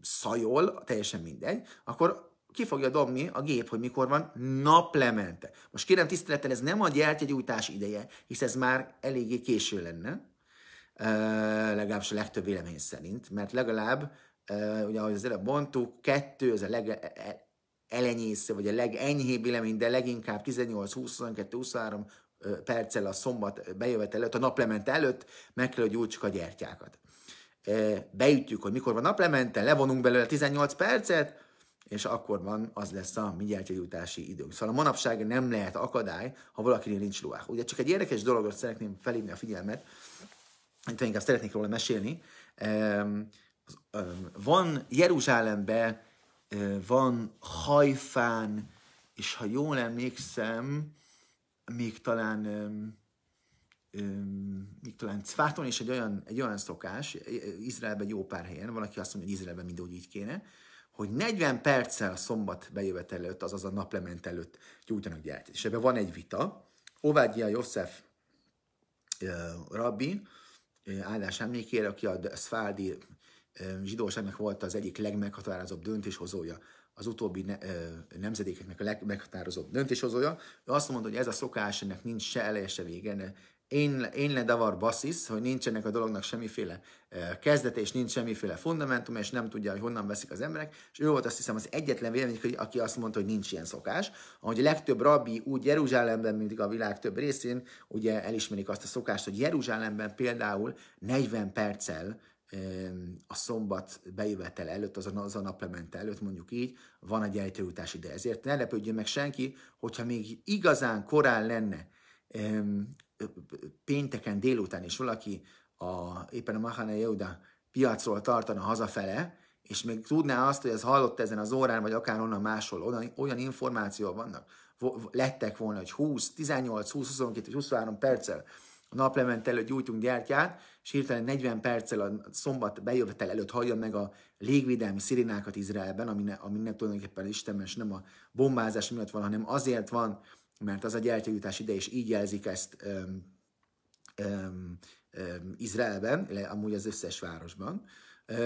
szajol, teljesen mindegy, akkor ki fogja dobni a gép, hogy mikor van naplemente. Most kérem tisztelettel, ez nem a gyertyagyújtás ideje, hisz ez már eléggé késő lenne, legalábbis a legtöbb vélemény szerint, mert legalább, ugye ahogy az előbb mondtuk, kettő az a lege, e, elenyésző, vagy a legenyhébb vélemény, de leginkább 18, 20, 22, 23 perccel a szombat bejövet előtt, a naplement előtt meg kell, hogy gyújtsuk a gyertyákat beütjük, hogy mikor van naplemente, levonunk belőle 18 percet, és akkor van, az lesz a mindjárt jutási időnk. Szóval a manapság nem lehet akadály, ha valakinél nincs ruhák. Ugye csak egy érdekes dologra szeretném felhívni a figyelmet, amit inkább szeretnék róla mesélni. Van Jeruzsálemben, van Hajfán, és ha jól emlékszem, még talán mit tudom, Cváton is egy olyan, egy olyan szokás, Izraelben jó pár helyen, van, aki azt mondja, hogy Izraelben úgy így kéne, hogy 40 perccel a szombat bejövet előtt, azaz a naplement előtt gyújtanak gyertyát. És ebben van egy vita. Ovádia József rabbi, áldás emlékére, aki a szfádi zsidóságnak volt az egyik legmeghatározóbb döntéshozója, az utóbbi ne, ö, nemzedékeknek a legmeghatározóbb döntéshozója. Ő azt mondta, hogy ez a szokás, ennek nincs se eleje, se vége, én, én ledavar basszisz, hogy nincsenek a dolognak semmiféle kezdete, és nincs semmiféle fundamentum, és nem tudja, hogy honnan veszik az emberek, és ő volt azt hiszem az egyetlen vélemény, aki azt mondta, hogy nincs ilyen szokás. Ahogy a legtöbb rabbi úgy Jeruzsálemben, mint a világ több részén, ugye elismerik azt a szokást, hogy Jeruzsálemben például 40 perccel a szombat bejövetel előtt, az a, az a naplemente előtt, mondjuk így, van egy eltérültás ide. Ezért ne lepődjön meg senki, hogyha még igazán korán lenne pénteken délután is valaki a, éppen a Mahane Yehuda piacról tartana hazafele, és még tudná azt, hogy ez hallott ezen az órán, vagy akár onnan máshol, olyan, olyan információ vannak, lettek volna, hogy 20, 18, 20, 22, 23 perccel a naplement előtt gyújtunk gyertyát, és hirtelen 40 perccel a szombat bejövetel előtt hallja meg a légvédelmi szirinákat Izraelben, ami, ne, ami nem tulajdonképpen Istenben, és nem a bombázás miatt van, hanem azért van, mert az a gyertyajutás ide, és így jelzik ezt öm, öm, öm, Izraelben, amúgy az összes városban,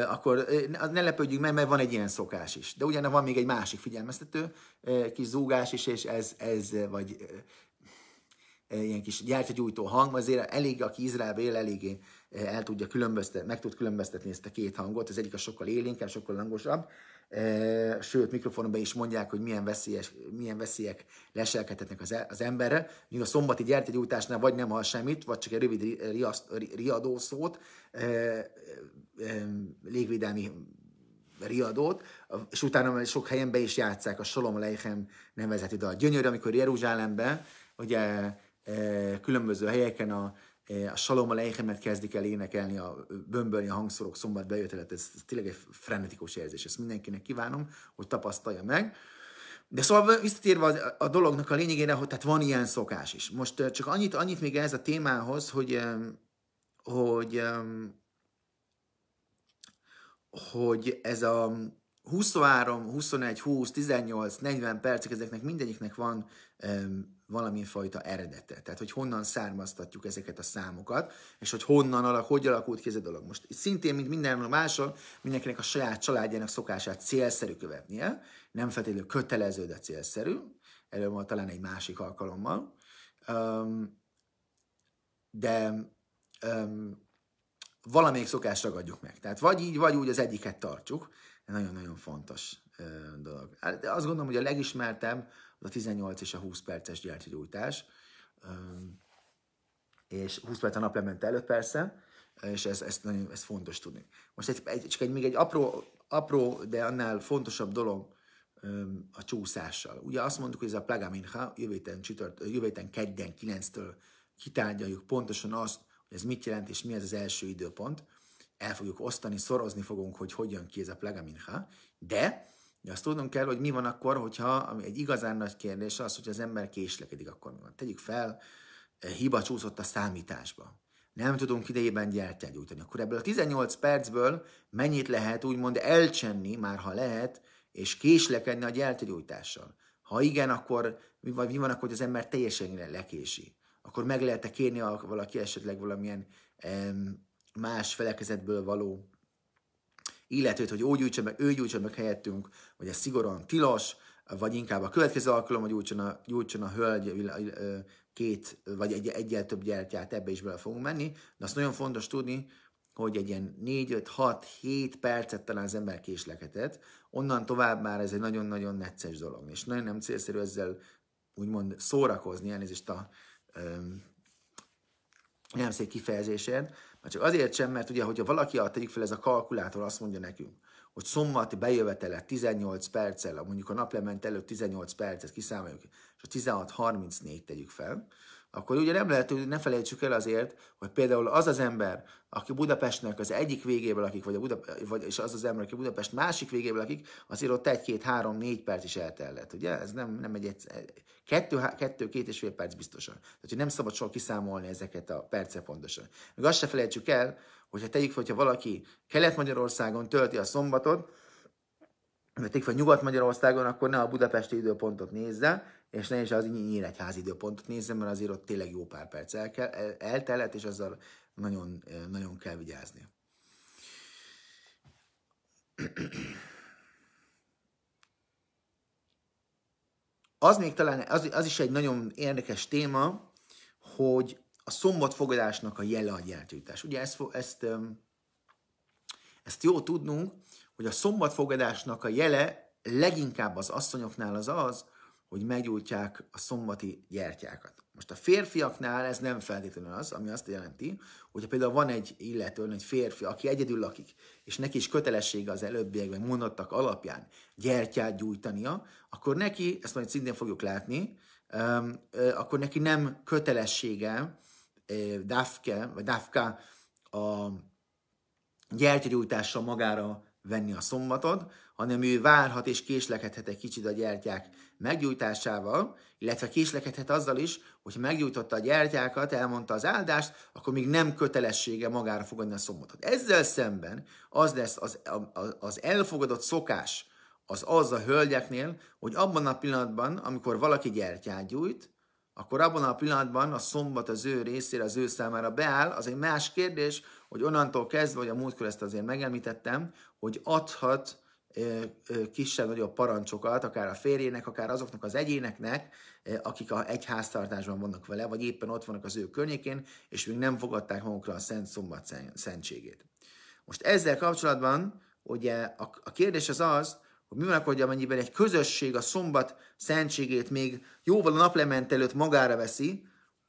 akkor ne lepődjünk meg, mert van egy ilyen szokás is. De ugyanaz van még egy másik figyelmeztető, kis zúgás is, és ez, ez vagy ilyen kis gyertyagyújtó hang, azért elég, aki Izrael él, eléggé Eh, el tudja különböztetni, meg tud különböztetni ezt a két hangot. Az egyik a sokkal élénkebb, sokkal hangosabb, eh, sőt, mikrofonban is mondják, hogy milyen, veszélyes, milyen veszélyek leselkedhetnek az, e-, az emberre. Míg a szombati gyertyagyújtásnál vagy nem hall semmit, vagy csak egy rövid riaszt, riadó szót, eh, légvédelmi riadót, és utána sok helyen be is játszák a Salom Leichem nevezeti dal. Gyönyörű, amikor Jeruzsálemben, ugye különböző helyeken a Eh, a Salom Aleichemet kezdik el énekelni, a bömbölni a hangszorok szombat bejöttelet, ez, ez tényleg egy frenetikus érzés, ezt mindenkinek kívánom, hogy tapasztalja meg. De szóval visszatérve a, a dolognak a lényegére, hogy tehát van ilyen szokás is. Most eh, csak annyit, annyit még ez a témához, hogy, eh, hogy, hogy ez a 23, 21, 20, 18, 40 percek, ezeknek mindegyiknek van um, valamilyen fajta eredete. Tehát, hogy honnan származtatjuk ezeket a számokat, és hogy honnan alak, hogy alakult ki ez a dolog. Most szintén, mint minden máson, mindenkinek a saját családjának szokását célszerű követnie, nem feltétlenül kötelező, de célszerű. Erről ma talán egy másik alkalommal. Um, de um, valamelyik szokást ragadjuk meg. Tehát vagy így, vagy úgy az egyiket tartjuk nagyon-nagyon fontos dolog. Hát, de azt gondolom, hogy a legismertebb az a 18 és a 20 perces gyertyagyújtás, és 20 perc a naplemente előtt persze, és ez, ez, nagyon, ez fontos tudni. Most egy, egy, csak egy, még egy apró, apró, de annál fontosabb dolog a csúszással. Ugye azt mondtuk, hogy ez a Plaga Minha, csütört, jövő héten kedden 9-től kitárgyaljuk pontosan azt, hogy ez mit jelent és mi ez az első időpont el fogjuk osztani, szorozni fogunk, hogy hogyan ki ez a plegaminha, de azt tudnunk kell, hogy mi van akkor, hogyha ami egy igazán nagy kérdés az, hogy az ember késlekedik, akkor mi van. Tegyük fel, eh, hiba csúszott a számításba. Nem tudunk idejében gyertyát gyújtani. Akkor ebből a 18 percből mennyit lehet úgymond elcsenni, már ha lehet, és késlekedni a gyertyagyújtással. Ha igen, akkor mi, vagy mi van akkor, hogy az ember teljesen lekési? Akkor meg lehet-e kérni valaki esetleg valamilyen em, más felekezetből való illetőt, hogy ő gyújtsa meg, ő gyújtsa meg helyettünk, vagy ez szigorúan tilos, vagy inkább a következő alkalom, hogy gyújtson a, gyújtson a hölgy két, vagy egy, egyel több gyertyát, ebbe is bele fogunk menni, de azt nagyon fontos tudni, hogy egy ilyen 4, 5, 6, 7 percet talán az ember késlekedett, onnan tovább már ez egy nagyon-nagyon necces dolog, és nagyon nem célszerű ezzel úgymond szórakozni, elnézést a nem szép kifejezésért, Hát csak azért sem, mert ugye, hogyha valaki, a tegyük fel ez a kalkulátor, azt mondja nekünk, hogy szombat bejövetele 18 perccel, mondjuk a naplement előtt 18 percet kiszámoljuk, és a 16.34 tegyük fel, akkor ugye nem lehet, hogy ne felejtsük el azért, hogy például az az ember, aki Budapestnek az egyik végéből lakik, vagy, a Buda, vagy és az az ember, aki Budapest másik végéből lakik, azért ott egy-két-három-négy perc is eltellett, ugye? Ez nem, nem egy egyszer, kettő, kettő, két és fél perc biztosan. Tehát, hogy nem szabad soha kiszámolni ezeket a perce pontosan. Még azt se felejtsük el, hogyha tegyük hogyha valaki Kelet-Magyarországon tölti a szombatot, vagy tegyük hogy Nyugat-Magyarországon, akkor ne a budapesti időpontot nézze, és ne is az nyíregyházi időpontot nézzem, mert azért ott tényleg jó pár perc el kell, eltelt, és azzal nagyon, eh, nagyon kell vigyázni. Az még talán, az, az is egy nagyon érdekes téma, hogy a szombatfogadásnak a jele a gyertyújtás. Ugye ezt, ezt, ezt jó tudnunk, hogy a szombatfogadásnak a jele leginkább az asszonyoknál az az, hogy meggyújtják a szombati gyertyákat. Most a férfiaknál ez nem feltétlenül az, ami azt jelenti, hogyha például van egy illető, egy férfi, aki egyedül lakik, és neki is kötelessége az előbbiekben mondottak alapján gyertyát gyújtania, akkor neki, ezt majd szintén fogjuk látni, akkor neki nem kötelessége dafke, vagy dafka a gyertyagyújtással magára venni a szombatot, hanem ő várhat és késlekedhet egy kicsit a gyertyák meggyújtásával, illetve késlekedhet azzal is, hogy meggyújtotta a gyertyákat, elmondta az áldást, akkor még nem kötelessége magára fogadni a szombatot. Ezzel szemben az lesz az, az elfogadott szokás, az az a hölgyeknél, hogy abban a pillanatban, amikor valaki gyertyát gyújt, akkor abban a pillanatban a szombat az ő részére, az ő számára beáll. Az egy más kérdés, hogy onnantól kezdve, hogy a múltkor ezt azért megemlítettem, hogy adhat kisebb-nagyobb parancsokat, akár a férjének, akár azoknak az egyéneknek, akik a egy háztartásban vannak vele, vagy éppen ott vannak az ő környékén, és még nem fogadták magukra a Szent Szombat szentségét. Most ezzel kapcsolatban ugye a, a kérdés az az, hogy mi van akkor, hogy amennyiben egy közösség a szombat szentségét még jóval a naplement előtt magára veszi,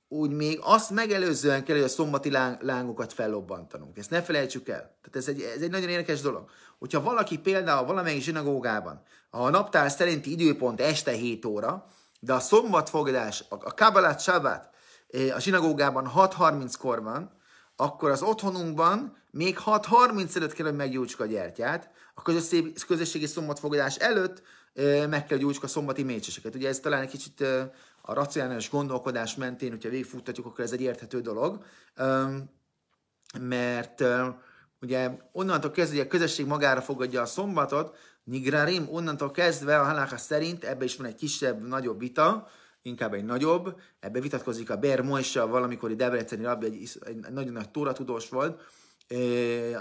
úgy még azt megelőzően kell, hogy a szombati láng- lángokat fellobbantanunk. Ezt ne felejtsük el. Tehát ez egy, ez egy nagyon érdekes dolog hogyha valaki például valamelyik zsinagógában a naptár szerinti időpont este 7 óra, de a szombatfogadás, a kabalát sabát eh, a zsinagógában 6.30-kor van, akkor az otthonunkban még 6.30 előtt kell, hogy meggyújtsuk a gyertyát, a közösségi szombatfogadás előtt eh, meg kell gyújtsuk a szombati mécseseket. Ugye ez talán egy kicsit eh, a racionális gondolkodás mentén, hogyha végigfuttatjuk, akkor ez egy érthető dolog, mert ugye onnantól kezdve, hogy a közösség magára fogadja a szombatot, Nigrarim, onnantól kezdve a halálka szerint, ebbe is van egy kisebb, nagyobb vita, inkább egy nagyobb, ebbe vitatkozik a Ber Moisa, valamikori Debreceni rabbi, egy, egy nagyon nagy tóra tudós volt,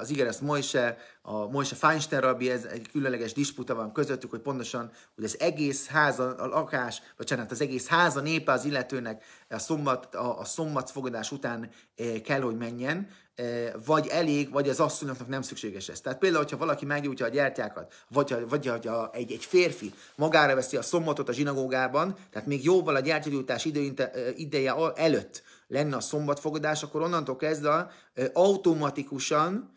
az igeres Moise, a Moise Feinstein rabbi, ez egy különleges disputa van közöttük, hogy pontosan, hogy az egész háza, a lakás, vagy csinált, az egész háza népe az illetőnek a szombat, a, a szombat fogadás után kell, hogy menjen, Eh, vagy elég, vagy az asszonyoknak nem szükséges ez. Tehát például, hogyha valaki meggyújtja a gyertyákat, vagy, vagy hogyha egy, egy férfi magára veszi a szombatot a zsinagógában, tehát még jóval a gyertyagyújtás eh, ideje előtt lenne a szombatfogadás, akkor onnantól kezdve eh, automatikusan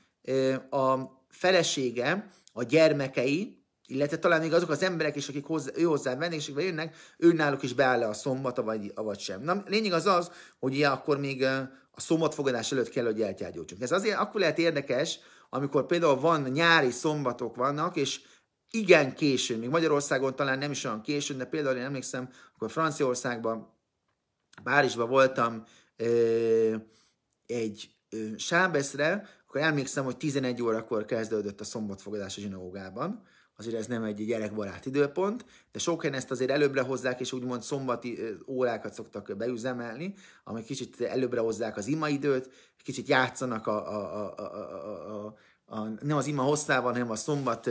a felesége, a gyermekei, illetve talán még azok az emberek is, akik hozzá, ő hozzá vendégségbe jönnek, ő náluk is beáll a szombata, vagy, vagy sem. Na, lényeg az az, hogy ja, akkor még a szombatfogadás előtt kell, hogy eltjágyultsunk. Ez azért akkor lehet érdekes, amikor például van nyári szombatok vannak, és igen későn, még Magyarországon talán nem is olyan későn, de például én emlékszem, akkor Franciaországban, Párizsban voltam ö, egy sábeszre, akkor emlékszem, hogy 11 órakor kezdődött a szombatfogadás a zsinagógában, azért ez nem egy gyerekbarát időpont, de sok helyen ezt azért előbbre hozzák, és úgymond szombati órákat szoktak beüzemelni, amely kicsit előbbre hozzák az imaidőt, kicsit játszanak a, a, a, a, a a, nem az ima hosszával, hanem a szombat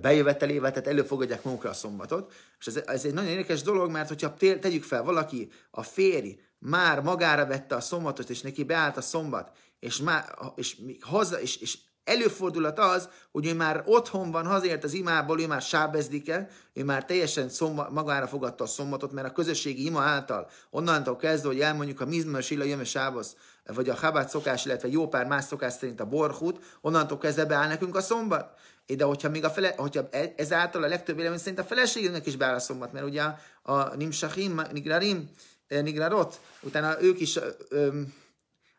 bejövetelével, tehát előfogadják magukra a szombatot. És ez, ez egy nagyon érdekes dolog, mert hogyha te tegyük fel valaki, a férj már magára vette a szombatot, és neki beállt a szombat, és, már, és, haza, és, és Előfordulat az, hogy ő már otthon van, hazért az imából, ő már sábezdike, ő már teljesen szomba, magára fogadta a szombatot, mert a közösségi ima által, onnantól kezdve, hogy elmondjuk a Mizmas illa jöme sábasz, vagy a habát szokás, illetve jó pár más szokás szerint a borhút, onnantól kezdve beáll nekünk a szombat. De hogyha, még a fele, hogyha e, ezáltal a legtöbb vélemény szerint a feleségünknek is beáll a szombat, mert ugye a nimsahim, nigrarim, eh, nigrarot, utána ők is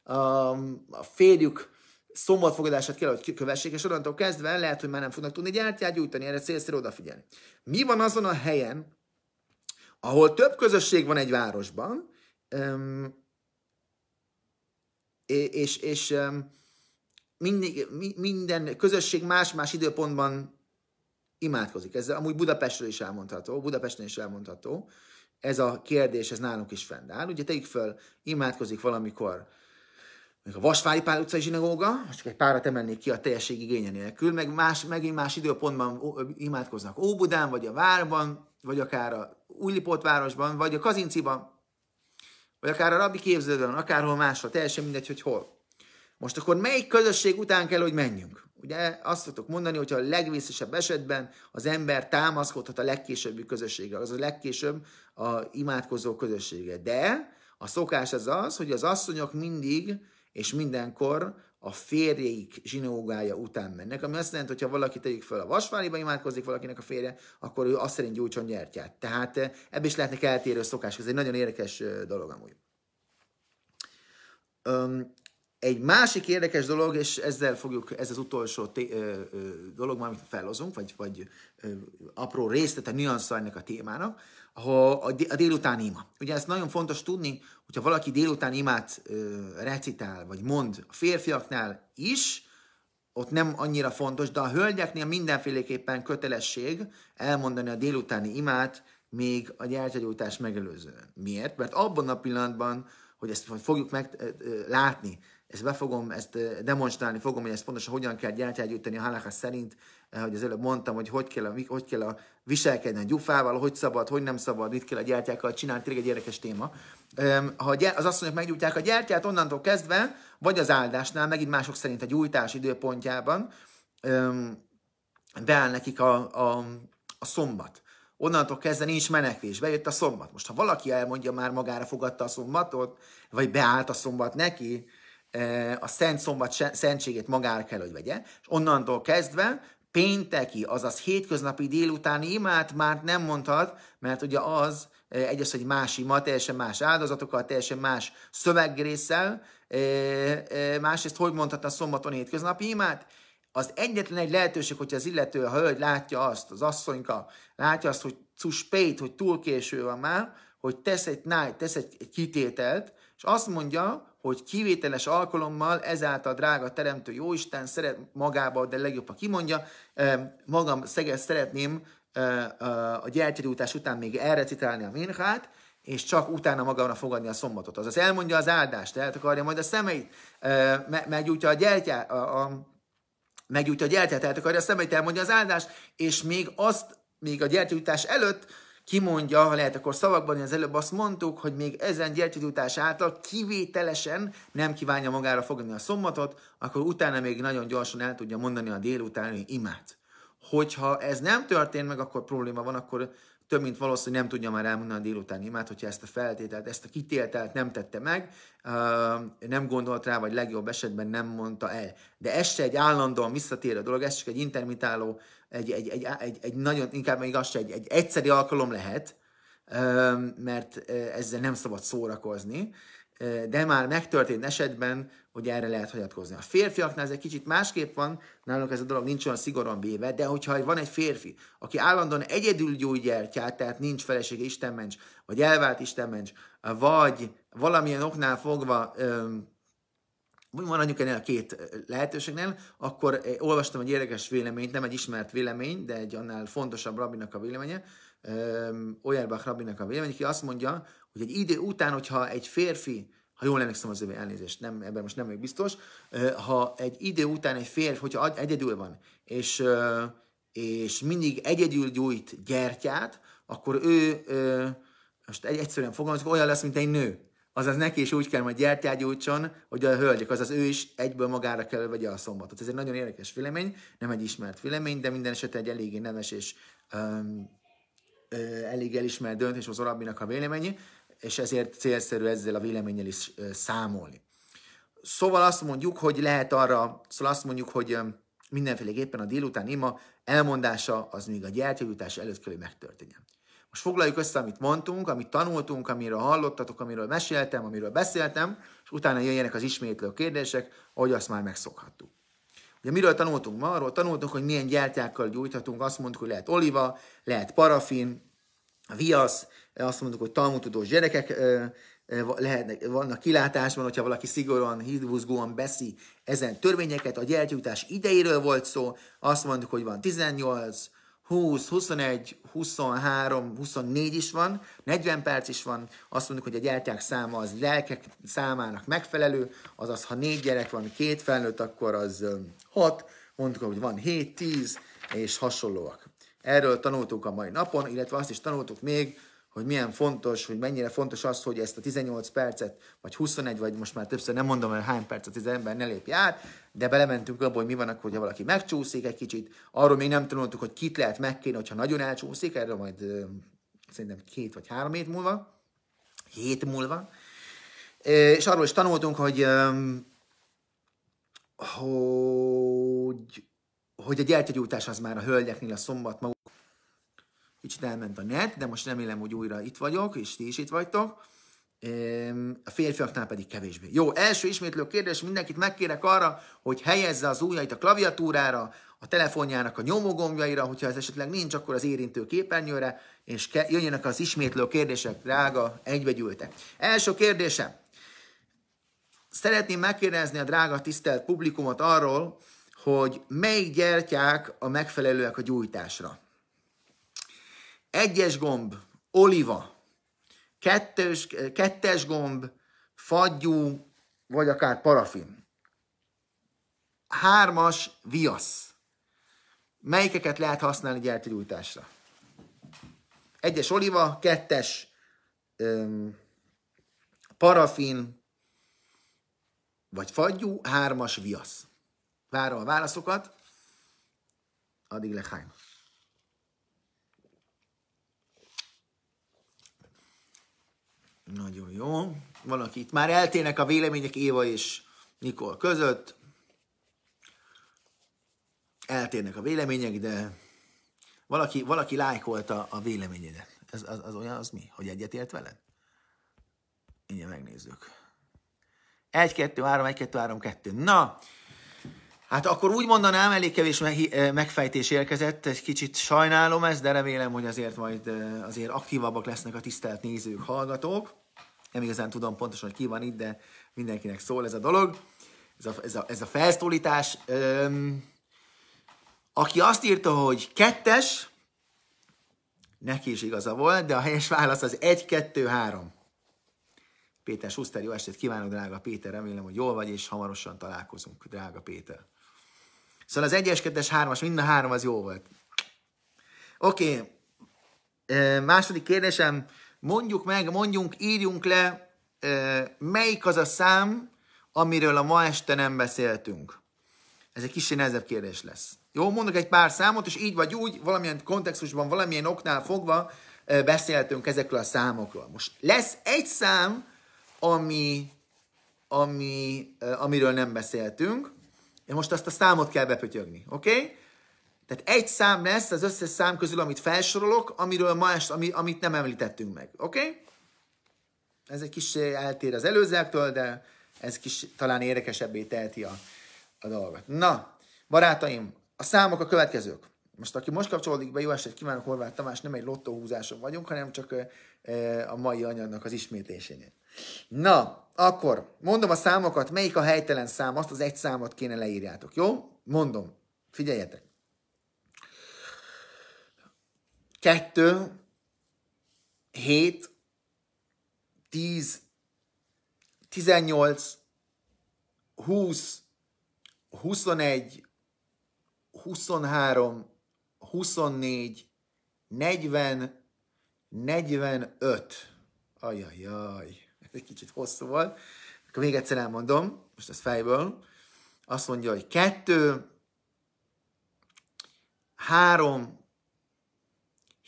a, a, a férjük szombatfogadását kell, hogy kövessék, és onnantól kezdve lehet, hogy már nem fognak tudni gyártyát gyújtani, erre célszerű odafigyelni. Mi van azon a helyen, ahol több közösség van egy városban, és, és minden közösség más-más időpontban imádkozik. Ez amúgy Budapestről is elmondható, Budapesten is elmondható. Ez a kérdés, ez nálunk is fennáll. Ugye tegyük föl, imádkozik valamikor még a Vasvári Pál utcai zsinagóga, csak egy párat emelnék ki a teljesség igénye nélkül, meg más, megint más időpontban imádkoznak Óbudán, vagy a Várban, vagy akár a Újlipót városban, vagy a Kazinciban, vagy akár a rabbi képződön, akárhol máshol, teljesen mindegy, hogy hol. Most akkor melyik közösség után kell, hogy menjünk? Ugye azt tudok mondani, hogy a legvészesebb esetben az ember támaszkodhat a legkésőbbi közösségre, az a legkésőbb a imádkozó közössége. De a szokás az az, hogy az asszonyok mindig és mindenkor a férjeik zsinógája után mennek, ami azt jelenti, hogy ha valaki tegyük föl a vasváriba imádkozik valakinek a férje, akkor ő azt szerint gyújtson gyertyát. Tehát eh, ebbe is lehetnek eltérő szokások, ez egy nagyon érdekes eh, dolog amúgy. Um, egy másik érdekes dolog, és ezzel fogjuk, ez az utolsó ö, ö, eh, dolog, amit felhozunk, vagy, vagy ö, apró részlet a nyanszajnak a témának, a délután ima. Ugye ezt nagyon fontos tudni, hogyha valaki délután imát recitál, vagy mond a férfiaknál is, ott nem annyira fontos, de a hölgyeknél mindenféleképpen kötelesség elmondani a délutáni imát még a gyertyagyújtás megelőzően. Miért? Mert abban a pillanatban, hogy ezt fogjuk meg, látni, ezt be fogom, ezt demonstrálni fogom, hogy ezt pontosan hogyan kell gyertyát gyűjteni a halakha szerint, hogy az előbb mondtam, hogy hogy kell, a, hogy kell a viselkedni a gyufával, hogy szabad, hogy nem szabad, mit kell a gyertyákkal csinálni, tényleg egy érdekes téma. Ha az asszonyok meggyújtják a gyertyát, onnantól kezdve, vagy az áldásnál, megint mások szerint a gyújtás időpontjában, beáll nekik a, a, a szombat. Onnantól kezdve nincs menekvés, bejött a szombat. Most, ha valaki elmondja már magára fogadta a szombatot, vagy beállt a szombat neki, eh, a szent szombat szentségét magára kell, hogy vegye, és onnantól kezdve pénteki, azaz hétköznapi délutáni imát már nem mondhat, mert ugye az eh, egyes, hogy más ima, teljesen más áldozatokkal, teljesen más szövegrészsel, eh, eh, másrészt hogy mondhatna szombaton hétköznapi imát? Az egyetlen egy lehetőség, hogyha az illető, a hölgy látja azt, az asszonyka látja azt, hogy cuspét, hogy túl késő van már, hogy tesz egy náj, tesz egy, egy kitételt, és azt mondja, hogy kivételes alkalommal ezáltal drága teremtő Jóisten szeret magába, de ha kimondja, magam szeget szeretném a gyertyadújtás után még elrecitálni a minhát, és csak utána magamra fogadni a szombatot. Azaz elmondja az áldást, eltakarja majd a szemeit, meggyújtja a gyertyát, a, a, meggyújtja a gyertyát, eltakarja a szemeit, elmondja az áldást, és még azt, még a gyertyújtás előtt kimondja, ha lehet, akkor szavakban, hogy az előbb azt mondtuk, hogy még ezen gyertyújtás által kivételesen nem kívánja magára fogni a szombatot, akkor utána még nagyon gyorsan el tudja mondani a délutáni imát. Hogyha ez nem történt meg, akkor probléma van, akkor több mint valószínű nem tudja már elmondani a délutáni imát, hogyha ezt a feltételt, ezt a kitételt nem tette meg, nem gondolt rá, vagy legjobb esetben nem mondta el. De ez se egy állandóan visszatérő dolog, ez csak egy intermitáló egy, egy, egy, egy, egy nagyon, inkább még az egy, egy egyszeri alkalom lehet, mert ezzel nem szabad szórakozni, de már megtörtént esetben, hogy erre lehet hagyatkozni. A férfiaknál ez egy kicsit másképp van, nálunk ez a dolog nincs olyan szigorúan véve, de hogyha van egy férfi, aki állandóan egyedül gyógygyertyát, tehát nincs felesége, Isten ments, vagy elvált Isten ments, vagy valamilyen oknál fogva öm, maradjunk ennél a két lehetőségnél, akkor olvastam egy érdekes véleményt, nem egy ismert vélemény, de egy annál fontosabb rabinak a véleménye, Oyerbach rabinak a vélemény, aki azt mondja, hogy egy idő után, hogyha egy férfi, ha jól emlékszem az övé elnézést, nem, ebben most nem vagyok biztos, ha egy idő után egy férfi, hogyha egyedül van, és, és mindig egyedül gyújt gyertyát, akkor ő, most egyszerűen fogalmazok, olyan lesz, mint egy nő azaz neki is úgy kell majd gyertyágyújtson, hogy a hölgyek, azaz ő is egyből magára kell vegye a szombatot. Ez egy nagyon érdekes vélemény, nem egy ismert vélemény, de minden esetre egy eléggé nemes és um, ö, elég elismert döntés az rabbinak a véleménye, és ezért célszerű ezzel a véleménnyel is ö, számolni. Szóval azt mondjuk, hogy lehet arra, szóval azt mondjuk, hogy mindenféleképpen a délután ima elmondása az még a gyertyagyújtás előtt kell, hogy megtörténjen. Most foglaljuk össze, amit mondtunk, amit tanultunk, amiről hallottatok, amiről meséltem, amiről beszéltem, és utána jöjjenek az ismétlő kérdések, ahogy azt már megszokhattuk. Ugye miről tanultunk ma? Arról tanultunk, hogy milyen gyertyákkal gyújthatunk. Azt mondtuk, hogy lehet oliva, lehet parafin, viasz, azt mondtuk, hogy talmutudós gyerekek lehetnek, vannak kilátásban, hogyha valaki szigorúan, hidbuzgóan beszi ezen törvényeket. A gyertyújtás idejéről volt szó, azt mondtuk, hogy van 18, 20, 21, 23, 24 is van, 40 perc is van. Azt mondjuk, hogy a gyertyák száma az lelkek számának megfelelő, azaz ha négy gyerek van, két felnőtt, akkor az 6, mondtuk, hogy van 7, 10 és hasonlóak. Erről tanultuk a mai napon, illetve azt is tanultuk még, hogy milyen fontos, hogy mennyire fontos az, hogy ezt a 18 percet, vagy 21, vagy most már többször nem mondom el hány percet az ember ne lépj át, de belementünk abba, hogy mi van akkor, hogyha valaki megcsúszik egy kicsit. Arról még nem tanultuk, hogy kit lehet megkérni, hogyha nagyon elcsúszik, erről majd ö, szerintem két vagy három hét múlva, hét múlva. és arról is tanultunk, hogy, ö, hogy, hogy a gyertyagyújtás az már a hölgyeknél a szombat maguk. Kicsit elment a net, de most remélem, hogy újra itt vagyok, és ti is itt vagytok a férfiaknál pedig kevésbé. Jó, első ismétlő kérdés, mindenkit megkérek arra, hogy helyezze az ujjait a klaviatúrára, a telefonjának a nyomógombjaira, hogyha ez esetleg nincs, akkor az érintő képernyőre, és ke- jöjjenek az ismétlő kérdések, drága egybegyűltek. Első kérdésem. Szeretném megkérdezni a drága tisztelt publikumot arról, hogy mely gyertyák a megfelelőek a gyújtásra. Egyes gomb, oliva, kettős, eh, kettes gomb, fagyú, vagy akár parafin. Hármas viasz. Melyikeket lehet használni gyertyagyújtásra? Egyes oliva, kettes öm, parafin, vagy fagyú, hármas viasz. Várom a válaszokat. Addig lehány. Nagyon jó. Van, aki itt már eltének a vélemények Éva és Nikol között. Eltérnek a vélemények, de valaki, valaki lájkolta a véleményedet. Ez, az, az olyan, az mi? Hogy egyetért veled? Igen, megnézzük. 1, 2, 3, 1, 2, 3, 2. Na, hát akkor úgy mondanám, elég kevés eh, megfejtés érkezett, egy kicsit sajnálom ezt, de remélem, hogy azért majd eh, azért aktívabbak lesznek a tisztelt nézők, hallgatók. Nem igazán tudom pontosan, hogy ki van itt, de mindenkinek szól ez a dolog. Ez a, ez a, ez a felszólítás. Öm, aki azt írta, hogy kettes, neki is igaza volt, de a helyes válasz az 1-2-3. Péter Schuster, jó estét kívánok, drága Péter, remélem, hogy jól vagy, és hamarosan találkozunk, drága Péter. Szóval az 1-es, 2-es, 3-as, mind a három az jó volt. Oké, okay. második kérdésem, mondjuk meg, mondjunk, írjunk le, melyik az a szám, amiről a ma este nem beszéltünk. Ez egy kicsit nehezebb kérdés lesz. Jó, mondok egy pár számot, és így vagy úgy, valamilyen kontextusban, valamilyen oknál fogva beszéltünk ezekről a számokról. Most lesz egy szám, ami, ami, amiről nem beszéltünk, és most azt a számot kell bepötyögni, oké? Okay? Tehát egy szám lesz az összes szám közül, amit felsorolok, amiről ma est, ami, amit nem említettünk meg. Oké? Okay? Ez egy kis eh, eltér az előzőektől, de ez kis talán érdekesebbé teheti a, a dolgot. Na, barátaim, a számok a következők. Most aki most kapcsolódik be, jó estét kívánok, Horváth Tamás, nem egy lottóhúzáson vagyunk, hanem csak eh, eh, a mai anyagnak az ismétésénél. Na, akkor mondom a számokat, melyik a helytelen szám, azt az egy számot kéne leírjátok, jó? Mondom, figyeljetek. 2, 7, 10, 18, 20, 21, 23, 24, 40, 45. Ajajaj, ez egy kicsit hosszú volt. Akkor még egyszer elmondom, most ez fejből. Azt mondja, hogy 2, 3,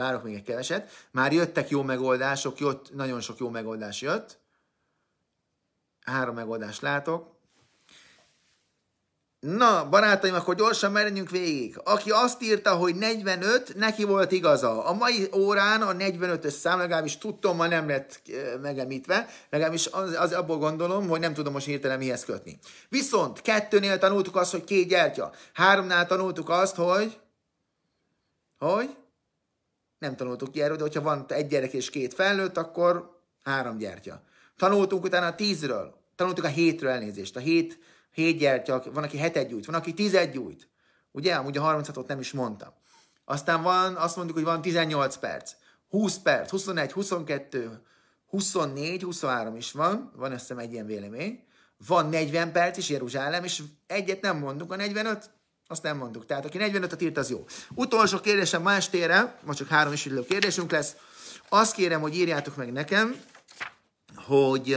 várok még egy keveset. Már jöttek jó megoldások, jött, nagyon sok jó megoldás jött. Három megoldást látok. Na, barátaim, akkor gyorsan merjünk végig. Aki azt írta, hogy 45, neki volt igaza. A mai órán a 45-ös szám legalábbis tudtom, ma nem lett eh, megemítve, legalábbis az, az abból gondolom, hogy nem tudom most hirtelen mihez kötni. Viszont kettőnél tanultuk azt, hogy két gyertya. Háromnál tanultuk azt, hogy... Hogy? nem tanultuk ki erről, de hogyha van egy gyerek és két felnőtt, akkor három gyertya. Tanultunk utána a tízről, tanultuk a hétről elnézést, a hét, hét gyertya, van, aki hetet gyújt, van, aki tized gyújt. Ugye? Amúgy a 36-ot nem is mondtam. Aztán van, azt mondjuk, hogy van 18 perc, 20 perc, 21, 22, 24, 23 is van, van összem egy ilyen vélemény. Van 40 perc is Jeruzsálem, és egyet nem mondunk, a 45 azt nem mondtuk. Tehát aki 45-et írt, az jó. Utolsó kérdésem ma estére, most csak három is üdülő kérdésünk lesz. Azt kérem, hogy írjátok meg nekem, hogy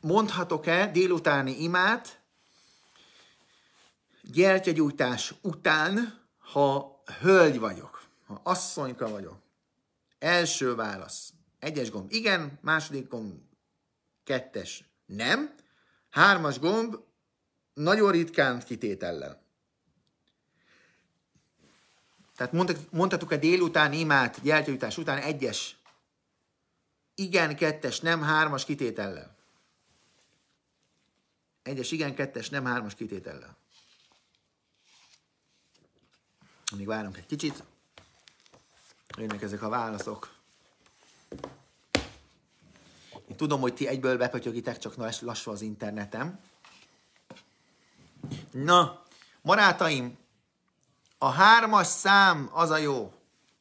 mondhatok-e délutáni imát gyertyagyújtás után, ha hölgy vagyok, ha asszonyka vagyok. Első válasz. Egyes gomb igen, második gomb kettes nem, hármas gomb nagyon ritkán kitétellel. Tehát mondhatjuk a délután imát, gyertyajutás után egyes igen, kettes, nem hármas kitétellel. Egyes igen, kettes, nem hármas kitétellel. Még várunk egy kicsit. Jönnek ezek a válaszok. Tudom, hogy ti egyből bepötyögitek, csak lassú az internetem. Na, barátaim, a hármas szám az a jó.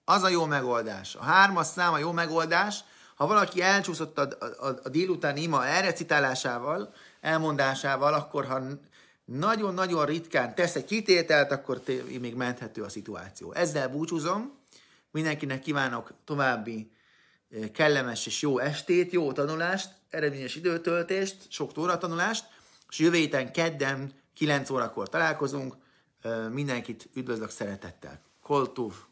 Az a jó megoldás. A hármas szám a jó megoldás. Ha valaki elcsúszott a, a, a délután ima elrecitálásával, elmondásával, akkor ha nagyon-nagyon ritkán tesz egy kitételt, akkor még menthető a szituáció. Ezzel búcsúzom. Mindenkinek kívánok további kellemes és jó estét, jó tanulást, eredményes időtöltést, sok tóra-tanulást, és jövő héten kedden 9 órakor találkozunk. Mindenkit üdvözlök szeretettel. Koltuv!